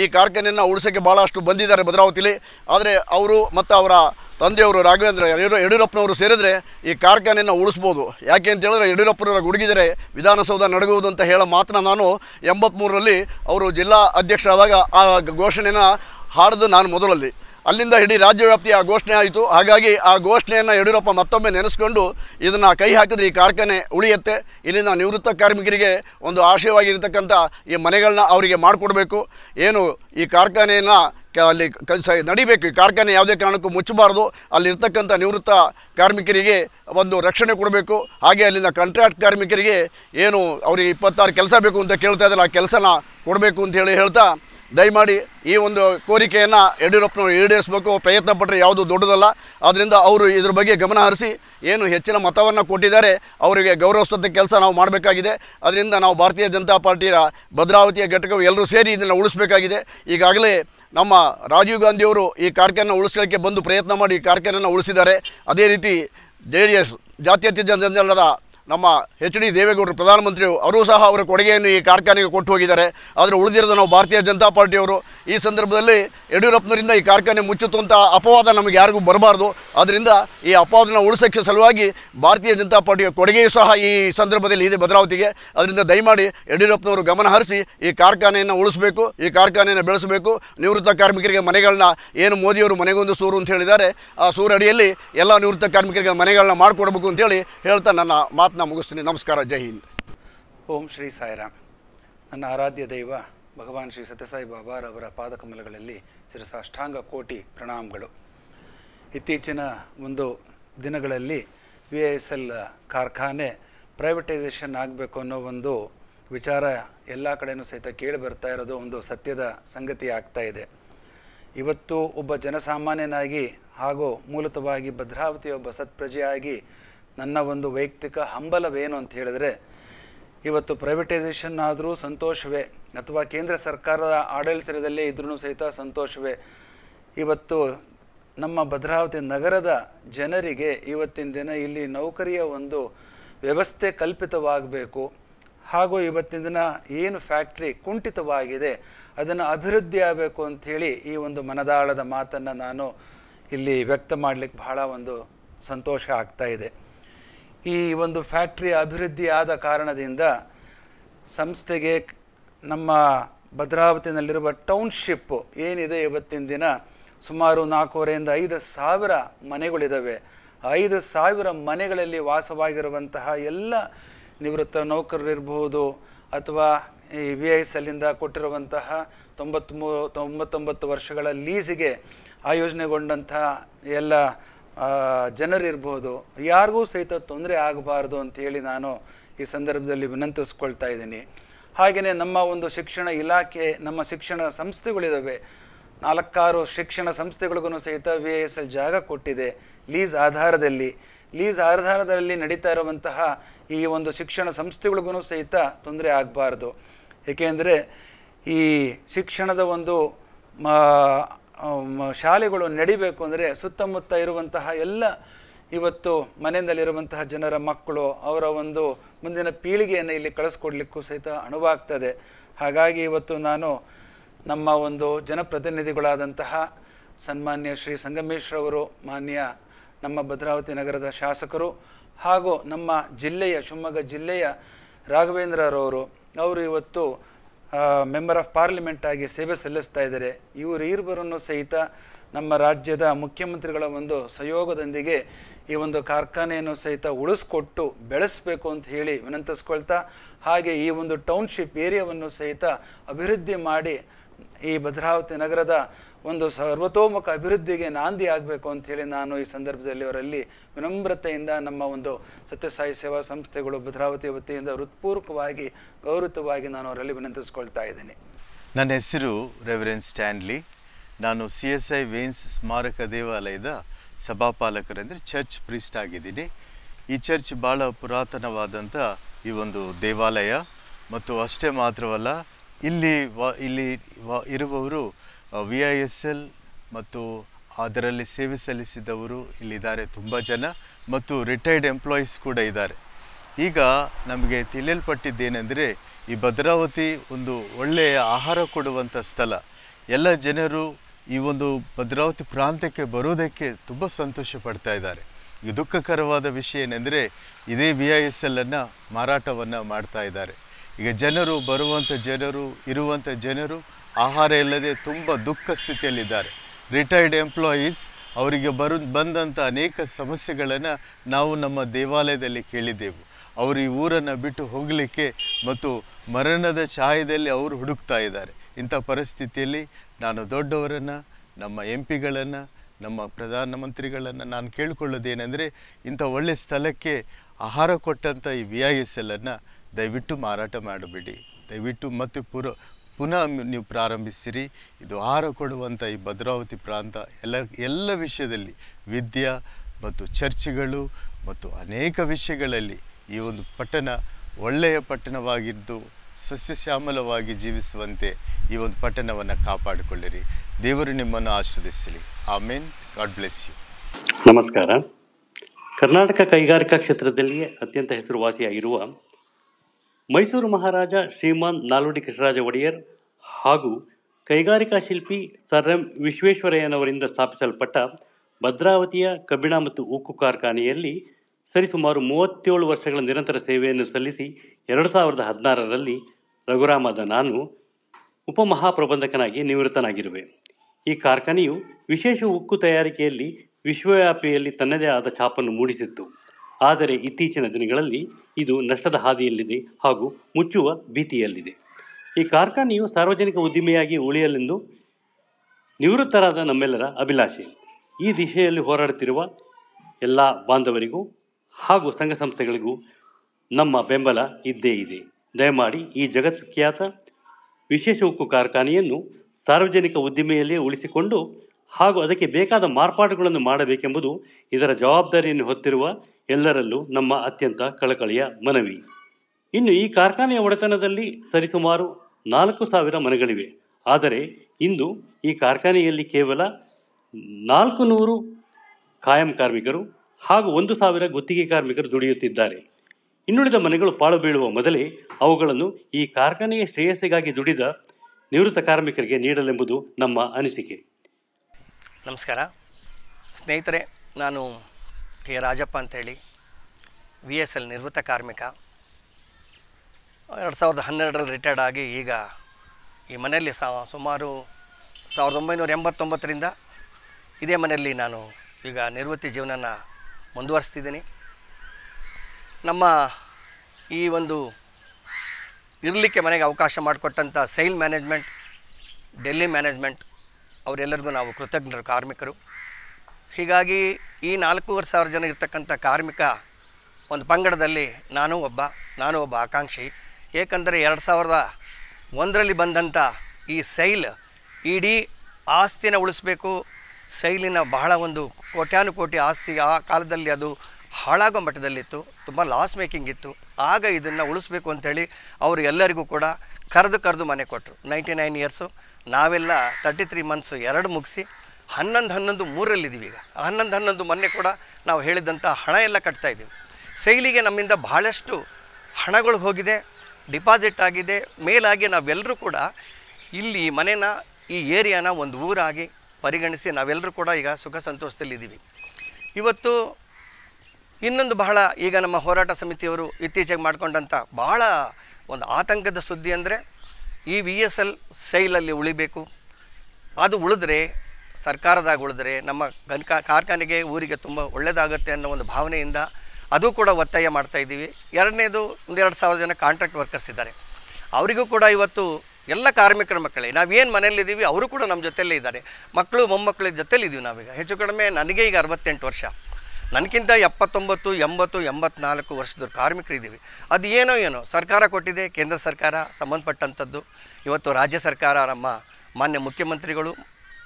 ಈ ಕಾರ್ಖಾನೆಯನ್ನು ಉಳಿಸೋಕ್ಕೆ ಭಾಳಷ್ಟು ಬಂದಿದ್ದಾರೆ ಭದ್ರಾವತಿಲಿ ಆದರೆ ಅವರು ಮತ್ತು ಅವರ ತಂದೆಯವರು ರಾಘವೇಂದ್ರ ಯಡಿಯೂರಪ್ಪನವರು ಸೇರಿದರೆ ಈ ಕಾರ್ಖಾನೆಯನ್ನು ಉಳಿಸ್ಬೋದು ಯಾಕೆ ಅಂತ ಹೇಳಿದ್ರೆ ಯಡಿಯೂರಪ್ಪನವರ ಗುಡುಗಿದರೆ ವಿಧಾನಸೌಧ ನಡಗುವುದು ಅಂತ ಹೇಳೋ ಮಾತನ್ನ ನಾನು ಎಂಬತ್ತ್ಮೂರರಲ್ಲಿ ಅವರು ಜಿಲ್ಲಾ ಅಧ್ಯಕ್ಷರಾದಾಗ ಆ ಘೋಷಣೆಯನ್ನು ಹಾಡಿದ್ದು ನಾನು ಮೊದಲಲ್ಲಿ ಅಲ್ಲಿಂದ ಇಡೀ ರಾಜ್ಯವ್ಯಾಪ್ತಿ ಆ ಘೋಷಣೆ ಆಯಿತು ಹಾಗಾಗಿ ಆ ಘೋಷಣೆಯನ್ನು ಯಡಿಯೂರಪ್ಪ ಮತ್ತೊಮ್ಮೆ ನೆನೆಸ್ಕೊಂಡು ಇದನ್ನು ಕೈ ಹಾಕಿದ್ರೆ ಈ ಕಾರ್ಖಾನೆ ಉಳಿಯುತ್ತೆ ಇಲ್ಲಿನ ನಿವೃತ್ತ ಕಾರ್ಮಿಕರಿಗೆ ಒಂದು ಆಶಯವಾಗಿರ್ತಕ್ಕಂಥ ಈ ಮನೆಗಳನ್ನ ಅವರಿಗೆ ಮಾಡಿಕೊಡಬೇಕು ಏನು ಈ ಕಾರ್ಖಾನೆಯನ್ನು ಅಲ್ಲಿ ಕೆಲಸ ನಡಿಬೇಕು ಈ ಕಾರ್ಖಾನೆ ಯಾವುದೇ ಕಾರಣಕ್ಕೂ ಮುಚ್ಚಬಾರ್ದು ಅಲ್ಲಿರ್ತಕ್ಕಂಥ ನಿವೃತ್ತ ಕಾರ್ಮಿಕರಿಗೆ ಒಂದು ರಕ್ಷಣೆ ಕೊಡಬೇಕು ಹಾಗೆ ಅಲ್ಲಿನ ಕಾಂಟ್ರಾಕ್ಟ್ ಕಾರ್ಮಿಕರಿಗೆ ಏನು ಅವರಿಗೆ ಇಪ್ಪತ್ತಾರು ಕೆಲಸ ಬೇಕು ಅಂತ ಕೇಳ್ತಾ ಇದ್ದಾರೆ ಆ ಕೆಲಸನ ಕೊಡಬೇಕು ಅಂತ ಹೇಳಿ ಹೇಳ್ತಾ ದಯಮಾಡಿ ಈ ಒಂದು ಕೋರಿಕೆಯನ್ನು ಯಡಿಯೂರಪ್ಪನವರು ಈಡೇರಿಸಬೇಕು ಪ್ರಯತ್ನ ಪಟ್ಟರೆ ಯಾವುದು ದೊಡ್ಡದಲ್ಲ ಆದ್ದರಿಂದ ಅವರು ಇದ್ರ ಬಗ್ಗೆ ಗಮನ ಹರಿಸಿ ಏನು ಹೆಚ್ಚಿನ ಮತವನ್ನು ಕೊಟ್ಟಿದ್ದಾರೆ ಅವರಿಗೆ ಗೌರವಿಸೋದ ಕೆಲಸ ನಾವು ಮಾಡಬೇಕಾಗಿದೆ ಅದರಿಂದ ನಾವು ಭಾರತೀಯ ಜನತಾ ಪಾರ್ಟಿಯ ಭದ್ರಾವತಿಯ ಘಟಕವು ಎಲ್ಲರೂ ಸೇರಿ ಇದನ್ನು ಉಳಿಸಬೇಕಾಗಿದೆ ಈಗಾಗಲೇ ನಮ್ಮ ರಾಜೀವ್ ಗಾಂಧಿಯವರು ಈ ಕಾರ್ಖಾನೆ ಉಳಿಸ್ಲಿಕ್ಕೆ ಬಂದು ಪ್ರಯತ್ನ ಮಾಡಿ ಕಾರ್ಖಾನೆಯನ್ನು ಉಳಿಸಿದ್ದಾರೆ ಅದೇ ರೀತಿ ಜೆ ಡಿ ಎಸ್ ಜಾತ್ಯತೀತ ನಮ್ಮ ಎಚ್ ಡಿ ದೇವೇಗೌಡರು ಪ್ರಧಾನಮಂತ್ರಿಯು ಅವರೂ ಸಹ ಅವರ ಕೊಡುಗೆಯನ್ನು ಈ ಕಾರ್ಖಾನೆಗೆ ಕೊಟ್ಟು ಹೋಗಿದ್ದಾರೆ ಆದರೆ ಉಳಿದಿರೋದು ನಾವು ಭಾರತೀಯ ಜನತಾ ಪಾರ್ಟಿಯವರು ಈ ಸಂದರ್ಭದಲ್ಲಿ ಯಡಿಯೂರಪ್ಪನರಿಂದ ಈ ಕಾರ್ಖಾನೆ ಮುಚ್ಚುತ್ತು ಅಂತ ಅಪವಾದ ನಮಗೆ ಯಾರಿಗೂ ಬರಬಾರ್ದು ಅದರಿಂದ ಈ ಅಪವಾದನ ಉಳಿಸೋಕ್ಕೆ ಸಲುವಾಗಿ ಭಾರತೀಯ ಜನತಾ ಪಾರ್ಟಿಯ ಕೊಡುಗೆಯೂ ಸಹ ಈ ಸಂದರ್ಭದಲ್ಲಿ ಇದೆ ಭದ್ರಾವತಿಗೆ ಅದರಿಂದ ದಯಮಾಡಿ ಯಡಿಯೂರಪ್ಪನವರು ಗಮನ ಹರಿಸಿ ಈ ಕಾರ್ಖಾನೆಯನ್ನು ಉಳಿಸಬೇಕು ಈ ಕಾರ್ಖಾನೆಯನ್ನು ಬೆಳೆಸಬೇಕು ನಿವೃತ್ತ ಕಾರ್ಮಿಕರಿಗೆ ಮನೆಗಳನ್ನ ಏನು ಮೋದಿಯವರು ಮನೆಗೊಂದು ಸೂರು ಅಂತ ಹೇಳಿದ್ದಾರೆ ಆ ಸೂರಡಿಯಲ್ಲಿ ಎಲ್ಲ ನಿವೃತ್ತ ಕಾರ್ಮಿಕರಿಗೆ ಮನೆಗಳನ್ನ ಮಾಡಿಕೊಡ್ಬೇಕು ಅಂತೇಳಿ ಹೇಳ್ತಾ ನನ್ನ ಮಾತು ಮಾತನ್ನ ಮುಗಿಸ್ತೀನಿ ನಮಸ್ಕಾರ ಜೈ ಹಿಂದ್ ಓಂ ಶ್ರೀ ಸಾಯಿರಾಮ್ ನನ್ನ ಆರಾಧ್ಯ ದೈವ ಭಗವಾನ್ ಶ್ರೀ ಸತ್ಯಸಾಯಿ ಬಾಬಾರವರ ಪಾದಕಮಲಗಳಲ್ಲಿ ಶಿರಸಾಷ್ಟಾಂಗ ಕೋಟಿ ಪ್ರಣಾಮಗಳು ಇತ್ತೀಚಿನ ಒಂದು ದಿನಗಳಲ್ಲಿ ವಿ ಐ ಎಸ್ ಎಲ್ ಕಾರ್ಖಾನೆ ಪ್ರೈವೇಟೈಸೇಷನ್ ಆಗಬೇಕು ಅನ್ನೋ ಒಂದು ವಿಚಾರ ಎಲ್ಲ ಕಡೆಯೂ ಸಹಿತ ಕೇಳಿ ಬರ್ತಾ ಇರೋದು ಒಂದು ಸತ್ಯದ ಸಂಗತಿ ಆಗ್ತಾ ಇದೆ ಇವತ್ತು ಒಬ್ಬ ಜನಸಾಮಾನ್ಯನಾಗಿ ಹಾಗೂ ಮೂಲತವಾಗಿ ಭದ್ರಾವತಿಯ ಒಬ್ಬ ಸತ್ಪ್ರಜೆಯಾಗಿ ನನ್ನ ಒಂದು ವೈಯಕ್ತಿಕ ಹಂಬಲವೇನು ಅಂತ ಹೇಳಿದ್ರೆ ಇವತ್ತು ಪ್ರೈವೇಟೈಸೇಷನ್ ಆದರೂ ಸಂತೋಷವೇ ಅಥವಾ ಕೇಂದ್ರ ಸರ್ಕಾರದ ಆಡಳಿತದಲ್ಲೇ ಇದ್ರೂ ಸಹಿತ ಸಂತೋಷವೇ ಇವತ್ತು ನಮ್ಮ ಭದ್ರಾವತಿ ನಗರದ ಜನರಿಗೆ ಇವತ್ತಿನ ದಿನ ಇಲ್ಲಿ ನೌಕರಿಯ ಒಂದು ವ್ಯವಸ್ಥೆ ಕಲ್ಪಿತವಾಗಬೇಕು ಹಾಗೂ ಇವತ್ತಿನ ದಿನ ಏನು ಫ್ಯಾಕ್ಟ್ರಿ ಕುಂಠಿತವಾಗಿದೆ ಅದನ್ನು ಅಭಿವೃದ್ಧಿ ಆಗಬೇಕು ಅಂಥೇಳಿ ಈ ಒಂದು ಮನದಾಳದ ಮಾತನ್ನು ನಾನು ಇಲ್ಲಿ ವ್ಯಕ್ತ ಮಾಡಲಿಕ್ಕೆ ಬಹಳ ಒಂದು ಸಂತೋಷ ಆಗ್ತಾ ಇದೆ ಈ ಒಂದು ಫ್ಯಾಕ್ಟ್ರಿ ಅಭಿವೃದ್ಧಿ ಆದ ಕಾರಣದಿಂದ ಸಂಸ್ಥೆಗೆ ನಮ್ಮ ಭದ್ರಾವತಿನಲ್ಲಿರುವ ಟೌನ್ಶಿಪ್ಪು ಏನಿದೆ ಇವತ್ತಿನ ದಿನ ಸುಮಾರು ನಾಲ್ಕೂವರೆಯಿಂದ ಐದು ಸಾವಿರ ಮನೆಗಳಿದ್ದಾವೆ ಐದು ಸಾವಿರ ಮನೆಗಳಲ್ಲಿ ವಾಸವಾಗಿರುವಂತಹ ಎಲ್ಲ ನಿವೃತ್ತ ನೌಕರರಿರಬಹುದು ಅಥವಾ ಈ ವಿ ಐ ಎಲ್ಲಿಂದ ಕೊಟ್ಟಿರುವಂತಹ ತೊಂಬತ್ತ್ಮೂರು ತೊಂಬತ್ತೊಂಬತ್ತು ವರ್ಷಗಳ ಲೀಸಿಗೆ ಆಯೋಜನೆಗೊಂಡಂತಹ ಎಲ್ಲ ಜನರಿರ್ಬೋದು ಯಾರಿಗೂ ಸಹಿತ ತೊಂದರೆ ಆಗಬಾರ್ದು ಹೇಳಿ ನಾನು ಈ ಸಂದರ್ಭದಲ್ಲಿ ವಿನಂತಿಸ್ಕೊಳ್ತಾ ಇದ್ದೀನಿ ಹಾಗೆಯೇ ನಮ್ಮ ಒಂದು ಶಿಕ್ಷಣ ಇಲಾಖೆ ನಮ್ಮ ಶಿಕ್ಷಣ ಸಂಸ್ಥೆಗಳಿದ್ದಾವೆ ನಾಲ್ಕಾರು ಶಿಕ್ಷಣ ಸಂಸ್ಥೆಗಳಿಗೂ ಸಹಿತ ವಿ ಎಸ್ ಎಲ್ ಜಾಗ ಕೊಟ್ಟಿದೆ ಲೀಸ್ ಆಧಾರದಲ್ಲಿ ಲೀಸ್ ಆಧಾರದಲ್ಲಿ ನಡೀತಾ ಇರುವಂತಹ ಈ ಒಂದು ಶಿಕ್ಷಣ ಸಂಸ್ಥೆಗಳಿಗೂ ಸಹಿತ ತೊಂದರೆ ಆಗಬಾರ್ದು ಏಕೆಂದರೆ ಈ ಶಿಕ್ಷಣದ ಒಂದು ಶಾಲೆಗಳು ನಡಿಬೇಕು ಅಂದರೆ ಸುತ್ತಮುತ್ತ ಇರುವಂತಹ ಎಲ್ಲ ಇವತ್ತು ಮನೆಯಲ್ಲಿರುವಂತಹ ಜನರ ಮಕ್ಕಳು ಅವರ ಒಂದು ಮುಂದಿನ ಪೀಳಿಗೆಯನ್ನು ಇಲ್ಲಿ ಕಳಿಸ್ಕೊಡ್ಲಿಕ್ಕೂ ಸಹಿತ ಅಣುವಾಗ್ತದೆ ಹಾಗಾಗಿ ಇವತ್ತು ನಾನು ನಮ್ಮ ಒಂದು ಜನಪ್ರತಿನಿಧಿಗಳಾದಂತಹ ಸನ್ಮಾನ್ಯ ಶ್ರೀ ಅವರು ಮಾನ್ಯ ನಮ್ಮ ಭದ್ರಾವತಿ ನಗರದ ಶಾಸಕರು ಹಾಗೂ ನಮ್ಮ ಜಿಲ್ಲೆಯ ಶಿವಮೊಗ್ಗ ಜಿಲ್ಲೆಯ ರಾಘವೇಂದ್ರರವರು ಅವರು ಇವತ್ತು ಮೆಂಬರ್ ಆಫ್ ಪಾರ್ಲಿಮೆಂಟ್ ಆಗಿ ಸೇವೆ ಸಲ್ಲಿಸ್ತಾ ಇದ್ದಾರೆ ಇವರು ಇರುವರನ್ನು ಸಹಿತ ನಮ್ಮ ರಾಜ್ಯದ ಮುಖ್ಯಮಂತ್ರಿಗಳ ಒಂದು ಸಹಯೋಗದೊಂದಿಗೆ ಈ ಒಂದು ಕಾರ್ಖಾನೆಯನ್ನು ಸಹಿತ ಉಳಿಸ್ಕೊಟ್ಟು ಬೆಳೆಸಬೇಕು ಅಂತ ಹೇಳಿ ವಿನಂತಿಸ್ಕೊಳ್ತಾ ಹಾಗೆ ಈ ಒಂದು ಟೌನ್ಶಿಪ್ ಏರಿಯಾವನ್ನು ಸಹಿತ ಅಭಿವೃದ್ಧಿ ಮಾಡಿ ಈ ಭದ್ರಾವತಿ ನಗರದ ಒಂದು ಸರ್ವತೋಮುಖ ಅಭಿವೃದ್ಧಿಗೆ ನಾಂದಿ ಆಗಬೇಕು ಅಂಥೇಳಿ ನಾನು ಈ ಸಂದರ್ಭದಲ್ಲಿ ಅವರಲ್ಲಿ ವಿನಮ್ರತೆಯಿಂದ ನಮ್ಮ ಒಂದು ಸತ್ಯಸಾಯಿ ಸೇವಾ ಸಂಸ್ಥೆಗಳು ಭದ್ರಾವತಿ ವತಿಯಿಂದ ಹೃತ್ಪೂರ್ವಕವಾಗಿ ಗೌರವವಾಗಿ ನಾನು ಅವರಲ್ಲಿ ವಿನಂತಿಸ್ಕೊಳ್ತಾ ಇದ್ದೀನಿ ನನ್ನ ಹೆಸರು ರೆವರೆನ್ಸ್ ಸ್ಟ್ಯಾನ್ಲಿ ನಾನು ಸಿ ಎಸ್ ಐ ವೇನ್ಸ್ ಸ್ಮಾರಕ ದೇವಾಲಯದ ಸಭಾಪಾಲಕರೆಂದರೆ ಚರ್ಚ್ ಪ್ರೀಸ್ಟ್ ಆಗಿದ್ದೀನಿ ಈ ಚರ್ಚ್ ಭಾಳ ಪುರಾತನವಾದಂಥ ಈ ಒಂದು ದೇವಾಲಯ ಮತ್ತು ಅಷ್ಟೇ ಮಾತ್ರವಲ್ಲ ಇಲ್ಲಿ ಇಲ್ಲಿ ಇರುವವರು ವಿ ಐ ಎಸ್ ಎಲ್ ಮತ್ತು ಅದರಲ್ಲಿ ಸೇವೆ ಸಲ್ಲಿಸಿದವರು ಇಲ್ಲಿದ್ದಾರೆ ತುಂಬ ಜನ ಮತ್ತು ರಿಟೈರ್ಡ್ ಎಂಪ್ಲಾಯೀಸ್ ಕೂಡ ಇದ್ದಾರೆ ಈಗ ನಮಗೆ ತಿಳಿಯಲ್ಪಟ್ಟಿದ್ದೇನೆಂದರೆ ಈ ಭದ್ರಾವತಿ ಒಂದು ಒಳ್ಳೆಯ ಆಹಾರ ಕೊಡುವಂಥ ಸ್ಥಳ ಎಲ್ಲ ಜನರು ಈ ಒಂದು ಭದ್ರಾವತಿ ಪ್ರಾಂತ್ಯಕ್ಕೆ ಬರೋದಕ್ಕೆ ತುಂಬ ಸಂತೋಷ ಪಡ್ತಾ ಇದ್ದಾರೆ ಈ ದುಃಖಕರವಾದ ವಿಷಯ ಏನೆಂದರೆ ಇದೇ ವಿ ಐ ಎಸ್ ಎಲ್ಲನ್ನು ಅನ್ನು ಮಾರಾಟವನ್ನು ಮಾಡ್ತಾ ಇದ್ದಾರೆ ಈಗ ಜನರು ಬರುವಂಥ ಜನರು ಇರುವಂಥ ಜನರು ಆಹಾರ ಇಲ್ಲದೆ ತುಂಬ ದುಃಖ ಸ್ಥಿತಿಯಲ್ಲಿದ್ದಾರೆ ರಿಟೈರ್ಡ್ ಎಂಪ್ಲಾಯೀಸ್ ಅವರಿಗೆ ಬರು ಬಂದಂಥ ಅನೇಕ ಸಮಸ್ಯೆಗಳನ್ನು ನಾವು ನಮ್ಮ ದೇವಾಲಯದಲ್ಲಿ ಕೇಳಿದೆವು ಅವರು ಈ ಊರನ್ನು ಬಿಟ್ಟು ಹೋಗಲಿಕ್ಕೆ ಮತ್ತು ಮರಣದ ಛಾಯದಲ್ಲಿ ಅವರು ಹುಡುಕ್ತಾ ಇದ್ದಾರೆ ಇಂಥ ಪರಿಸ್ಥಿತಿಯಲ್ಲಿ ನಾನು ದೊಡ್ಡವರನ್ನು ನಮ್ಮ ಎಂ ಪಿಗಳನ್ನು ನಮ್ಮ ಪ್ರಧಾನಮಂತ್ರಿಗಳನ್ನು ನಾನು ಕೇಳಿಕೊಳ್ಳೋದೇನೆಂದರೆ ಇಂಥ ಒಳ್ಳೆಯ ಸ್ಥಳಕ್ಕೆ ಆಹಾರ ಕೊಟ್ಟಂಥ ಈ ವಿ ಐ ಎಸ್ ಎಲ್ಲನ್ನು ದಯವಿಟ್ಟು ಮಾರಾಟ ಮಾಡಬೇಡಿ ದಯವಿಟ್ಟು ಮತ್ತೆ ಪುರ ಪುನಃ ನೀವು ಪ್ರಾರಂಭಿಸಿರಿ ಇದು ಆಹಾರ ಕೊಡುವಂಥ ಈ ಭದ್ರಾವತಿ ಪ್ರಾಂತ ಎಲ್ಲ ಎಲ್ಲ ವಿಷಯದಲ್ಲಿ ವಿದ್ಯೆ ಮತ್ತು ಚರ್ಚ್ಗಳು ಮತ್ತು ಅನೇಕ ವಿಷಯಗಳಲ್ಲಿ ಈ ಒಂದು ಪಟ್ಟಣ ಒಳ್ಳೆಯ ಪಟ್ಟಣವಾಗಿದ್ದು ಸಸ್ಯಶ್ಯಾಮಲವಾಗಿ ಜೀವಿಸುವಂತೆ ಈ ಒಂದು ಪಟ್ಟಣವನ್ನು ಕಾಪಾಡಿಕೊಳ್ಳಿರಿ ದೇವರು ನಿಮ್ಮನ್ನು ಆಶ್ರದಿಸಲಿ ಆಮೇನ್ ಗಾಡ್ ಬ್ಲೆಸ್ ಯು ನಮಸ್ಕಾರ ಕರ್ನಾಟಕ ಕೈಗಾರಿಕಾ ಕ್ಷೇತ್ರದಲ್ಲಿ ಅತ್ಯಂತ ಹೆಸರುವಾಸಿಯಾಗಿರುವ ಮೈಸೂರು ಮಹಾರಾಜ ಶ್ರೀಮಾನ್ ನಾಲ್ವಡಿ ಕೃಷ್ಣರಾಜ ಒಡೆಯರ್ ಹಾಗೂ ಕೈಗಾರಿಕಾ ಶಿಲ್ಪಿ ಸರ್ ಎಂ ವಿಶ್ವೇಶ್ವರಯ್ಯನವರಿಂದ ಸ್ಥಾಪಿಸಲ್ಪಟ್ಟ ಭದ್ರಾವತಿಯ ಕಬ್ಬಿಣ ಮತ್ತು ಉಕ್ಕು ಕಾರ್ಖಾನೆಯಲ್ಲಿ ಸರಿಸುಮಾರು ಮೂವತ್ತೇಳು ವರ್ಷಗಳ ನಿರಂತರ ಸೇವೆಯನ್ನು ಸಲ್ಲಿಸಿ ಎರಡು ಸಾವಿರದ ಹದಿನಾರರಲ್ಲಿ ರಘುರಾಮದ ನಾನು ಉಪಮಹಾಪ್ರಬಂಧಕನಾಗಿ ನಿವೃತ್ತನಾಗಿರುವೆ ಈ ಕಾರ್ಖಾನೆಯು ವಿಶೇಷ ಉಕ್ಕು ತಯಾರಿಕೆಯಲ್ಲಿ ವಿಶ್ವವ್ಯಾಪಿಯಲ್ಲಿ ತನ್ನದೇ ಆದ ಛಾಪನ್ನು ಮೂಡಿಸಿತ್ತು ಆದರೆ ಇತ್ತೀಚಿನ ದಿನಗಳಲ್ಲಿ ಇದು ನಷ್ಟದ ಹಾದಿಯಲ್ಲಿದೆ ಹಾಗೂ ಮುಚ್ಚುವ ಭೀತಿಯಲ್ಲಿದೆ ಈ ಕಾರ್ಖಾನೆಯು ಸಾರ್ವಜನಿಕ ಉದ್ದಿಮೆಯಾಗಿ ಉಳಿಯಲೆಂದು ನಿವೃತ್ತರಾದ ನಮ್ಮೆಲ್ಲರ ಅಭಿಲಾಷೆ ಈ ದಿಶೆಯಲ್ಲಿ ಹೋರಾಡುತ್ತಿರುವ ಎಲ್ಲ ಬಾಂಧವರಿಗೂ ಹಾಗೂ ಸಂಘ ಸಂಸ್ಥೆಗಳಿಗೂ ನಮ್ಮ ಬೆಂಬಲ ಇದ್ದೇ ಇದೆ ದಯಮಾಡಿ ಈ ಜಗತ್ವಿಖ್ಯಾತ ವಿಶೇಷ ಉಕ್ಕು ಕಾರ್ಖಾನೆಯನ್ನು ಸಾರ್ವಜನಿಕ ಉದ್ದಿಮೆಯಲ್ಲಿಯೇ ಉಳಿಸಿಕೊಂಡು ಹಾಗೂ ಅದಕ್ಕೆ ಬೇಕಾದ ಮಾರ್ಪಾಡುಗಳನ್ನು ಮಾಡಬೇಕೆಂಬುದು ಇದರ ಜವಾಬ್ದಾರಿಯನ್ನು ಹೊತ್ತಿರುವ ಎಲ್ಲರಲ್ಲೂ ನಮ್ಮ ಅತ್ಯಂತ ಕಳಕಳಿಯ ಮನವಿ ಇನ್ನು ಈ ಕಾರ್ಖಾನೆಯ ಒಡೆತನದಲ್ಲಿ ಸರಿಸುಮಾರು ನಾಲ್ಕು ಸಾವಿರ ಮನೆಗಳಿವೆ ಆದರೆ ಇಂದು ಈ ಕಾರ್ಖಾನೆಯಲ್ಲಿ ಕೇವಲ ನಾಲ್ಕು ನೂರು ಕಾಯಂ ಕಾರ್ಮಿಕರು ಹಾಗೂ ಒಂದು ಸಾವಿರ ಗುತ್ತಿಗೆ ಕಾರ್ಮಿಕರು ದುಡಿಯುತ್ತಿದ್ದಾರೆ ಇನ್ನುಳಿದ ಮನೆಗಳು ಪಾಳು ಬೀಳುವ ಮೊದಲೇ ಅವುಗಳನ್ನು ಈ ಕಾರ್ಖಾನೆಯ ಶ್ರೇಯಸ್ಸಿಗಾಗಿ ದುಡಿದ ನಿವೃತ್ತ ಕಾರ್ಮಿಕರಿಗೆ ನೀಡಲೆಂಬುದು ನಮ್ಮ ಅನಿಸಿಕೆ ನಮಸ್ಕಾರ ಸ್ನೇಹಿತರೆ ನಾನು ಕೆ ರಾಜಪ್ಪ ಅಂಥೇಳಿ ವಿ ಎಸ್ ಎಲ್ ನಿವೃತ್ತ ಕಾರ್ಮಿಕ ಎರಡು ಸಾವಿರದ ಹನ್ನೆರಡರಲ್ಲಿ ರಿಟೈರ್ಡ್ ಆಗಿ ಈಗ ಈ ಮನೆಯಲ್ಲಿ ಸುಮಾರು ಸಾವಿರದ ಒಂಬೈನೂರ ಎಂಬತ್ತೊಂಬತ್ತರಿಂದ ಇದೇ ಮನೆಯಲ್ಲಿ ನಾನು ಈಗ ನಿವೃತ್ತಿ ಜೀವನನ ಮುಂದುವರಿಸ್ತಿದ್ದೀನಿ ನಮ್ಮ ಈ ಒಂದು ಇರಲಿಕ್ಕೆ ಮನೆಗೆ ಅವಕಾಶ ಮಾಡಿಕೊಟ್ಟಂಥ ಸೈಲ್ ಮ್ಯಾನೇಜ್ಮೆಂಟ್ ಡೆಲ್ಲಿ ಮ್ಯಾನೇಜ್ಮೆಂಟ್ ಅವರೆಲ್ಲರಿಗೂ ನಾವು ಕೃತಜ್ಞರು ಕಾರ್ಮಿಕರು ಹೀಗಾಗಿ ಈ ನಾಲ್ಕೂವರೆ ಸಾವಿರ ಜನ ಇರ್ತಕ್ಕಂಥ ಕಾರ್ಮಿಕ ಒಂದು ಪಂಗಡದಲ್ಲಿ ನಾನು ಒಬ್ಬ ನಾನು ಒಬ್ಬ ಆಕಾಂಕ್ಷಿ ಏಕೆಂದರೆ ಎರಡು ಸಾವಿರದ ಒಂದರಲ್ಲಿ ಬಂದಂಥ ಈ ಸೈಲ್ ಇಡೀ ಆಸ್ತಿನ ಉಳಿಸ್ಬೇಕು ಸೈಲಿನ ಬಹಳ ಒಂದು ಕೋಟ್ಯಾನುಕೋಟಿ ಆಸ್ತಿ ಆ ಕಾಲದಲ್ಲಿ ಅದು ಹಾಳಾಗೋ ಮಟ್ಟದಲ್ಲಿತ್ತು ತುಂಬ ಲಾಸ್ ಮೇಕಿಂಗ್ ಇತ್ತು ಆಗ ಇದನ್ನು ಉಳಿಸ್ಬೇಕು ಅಂಥೇಳಿ ಅವರು ಎಲ್ಲರಿಗೂ ಕೂಡ ಕರೆದು ಕರೆದು ಮನೆ ಕೊಟ್ಟರು ನೈಂಟಿ ನೈನ್ ಇಯರ್ಸು ನಾವೆಲ್ಲ ತರ್ಟಿ ತ್ರೀ ಮಂತ್ಸು ಎರಡು ಮುಗಿಸಿ ಹನ್ನೊಂದು ಹನ್ನೊಂದು ಮೂರಲ್ಲಿದ್ದೀವಿ ಈಗ ಹನ್ನೊಂದು ಹನ್ನೊಂದು ಮೊನ್ನೆ ಕೂಡ ನಾವು ಹೇಳಿದಂಥ ಹಣ ಎಲ್ಲ ಕಟ್ತಾ ಇದ್ದೀವಿ ಸೈಲಿಗೆ ನಮ್ಮಿಂದ ಬಹಳಷ್ಟು ಹಣಗಳು ಹೋಗಿದೆ ಡಿಪಾಸಿಟ್ ಆಗಿದೆ ಮೇಲಾಗಿ ನಾವೆಲ್ಲರೂ ಕೂಡ ಇಲ್ಲಿ ಮನೇನ ಈ ಏರಿಯಾನ ಒಂದು ಊರಾಗಿ ಪರಿಗಣಿಸಿ ನಾವೆಲ್ಲರೂ ಕೂಡ ಈಗ ಸುಖ ಸಂತೋಷದಲ್ಲಿದ್ದೀವಿ ಇವತ್ತು ಇನ್ನೊಂದು ಬಹಳ ಈಗ ನಮ್ಮ ಹೋರಾಟ ಸಮಿತಿಯವರು ಇತ್ತೀಚೆಗೆ ಮಾಡಿಕೊಂಡಂಥ ಬಹಳ ಒಂದು ಆತಂಕದ ಸುದ್ದಿ ಅಂದರೆ ಈ ವಿ ಎಸ್ ಎಲ್ ಸೈಲಲ್ಲಿ ಉಳಿಬೇಕು ಅದು ಉಳಿದ್ರೆ ಸರ್ಕಾರದಾಗ ಉಳಿದ್ರೆ ನಮ್ಮ ಕನ್ಕಾ ಕಾರ್ಖಾನೆಗೆ ಊರಿಗೆ ತುಂಬ ಒಳ್ಳೆಯದಾಗುತ್ತೆ ಅನ್ನೋ ಒಂದು ಭಾವನೆಯಿಂದ ಅದು ಕೂಡ ಒತ್ತಾಯ ಮಾಡ್ತಾ ಇದ್ದೀವಿ ಎರಡನೇದು ಒಂದೆರಡು ಸಾವಿರ ಜನ ಕಾಂಟ್ರಾಕ್ಟ್ ವರ್ಕರ್ಸ್ ಇದ್ದಾರೆ ಅವರಿಗೂ ಕೂಡ ಇವತ್ತು ಎಲ್ಲ ಕಾರ್ಮಿಕರ ಮಕ್ಕಳೇ ನಾವೇನು ಮನೆಯಲ್ಲಿದ್ದೀವಿ ಅವರು ಕೂಡ ನಮ್ಮ ಜೊತೆಯಲ್ಲೇ ಇದ್ದಾರೆ ಮಕ್ಕಳು ಮೊಮ್ಮಕ್ಕಳ ಇದ್ದೀವಿ ನಾವೀಗ ಹೆಚ್ಚು ಕಡಿಮೆ ನನಗೆ ಈಗ ಅರವತ್ತೆಂಟು ವರ್ಷ ನನಗಿಂತ ಎಪ್ಪತ್ತೊಂಬತ್ತು ಎಂಬತ್ತು ಎಂಬತ್ನಾಲ್ಕು ವರ್ಷದ ಇದ್ದೀವಿ ಅದು ಏನೋ ಏನೋ ಸರ್ಕಾರ ಕೊಟ್ಟಿದೆ ಕೇಂದ್ರ ಸರ್ಕಾರ ಸಂಬಂಧಪಟ್ಟಂಥದ್ದು ಇವತ್ತು ರಾಜ್ಯ ಸರ್ಕಾರ ನಮ್ಮ ಮಾನ್ಯ ಮುಖ್ಯಮಂತ್ರಿಗಳು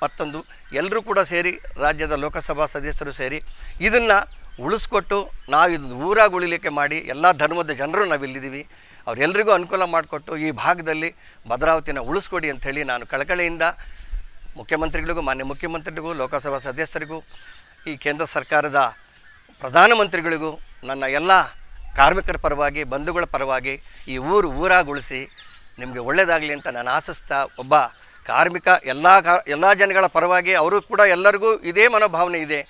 ಮತ್ತೊಂದು ಎಲ್ಲರೂ ಕೂಡ ಸೇರಿ ರಾಜ್ಯದ ಲೋಕಸಭಾ ಸದಸ್ಯರು ಸೇರಿ ಇದನ್ನು ಉಳಿಸ್ಕೊಟ್ಟು ನಾವು ಇದನ್ನು ಊರಾಗ ಉಳಿಲಿಕ್ಕೆ ಮಾಡಿ ಎಲ್ಲ ಧರ್ಮದ ಜನರು ನಾವಿಲ್ಲಿದ್ದೀವಿ ಅವರೆಲ್ಲರಿಗೂ ಅನುಕೂಲ ಮಾಡಿಕೊಟ್ಟು ಈ ಭಾಗದಲ್ಲಿ ಭದ್ರಾವತಿನ ಉಳಿಸ್ಕೊಡಿ ಅಂಥೇಳಿ ನಾನು ಕಳಕಳಿಯಿಂದ ಮುಖ್ಯಮಂತ್ರಿಗಳಿಗೂ ಮಾನ್ಯ ಮುಖ್ಯಮಂತ್ರಿಗಳಿಗೂ ಲೋಕಸಭಾ ಸದಸ್ಯರಿಗೂ ಈ ಕೇಂದ್ರ ಸರ್ಕಾರದ ಪ್ರಧಾನಮಂತ್ರಿಗಳಿಗೂ ನನ್ನ ಎಲ್ಲ ಕಾರ್ಮಿಕರ ಪರವಾಗಿ ಬಂಧುಗಳ ಪರವಾಗಿ ಈ ಊರು ಊರಾಗುಳಿಸಿ ನಿಮಗೆ ಒಳ್ಳೆಯದಾಗಲಿ ಅಂತ ನಾನು ಆಸಿಸ್ತಾ ಒಬ್ಬ ಕಾರ್ಮಿಕ ಎಲ್ಲ ಎಲ್ಲ ಜನಗಳ ಪರವಾಗಿ ಅವರು ಕೂಡ ಎಲ್ಲರಿಗೂ ಇದೇ ಮನೋಭಾವನೆ ಇದೆ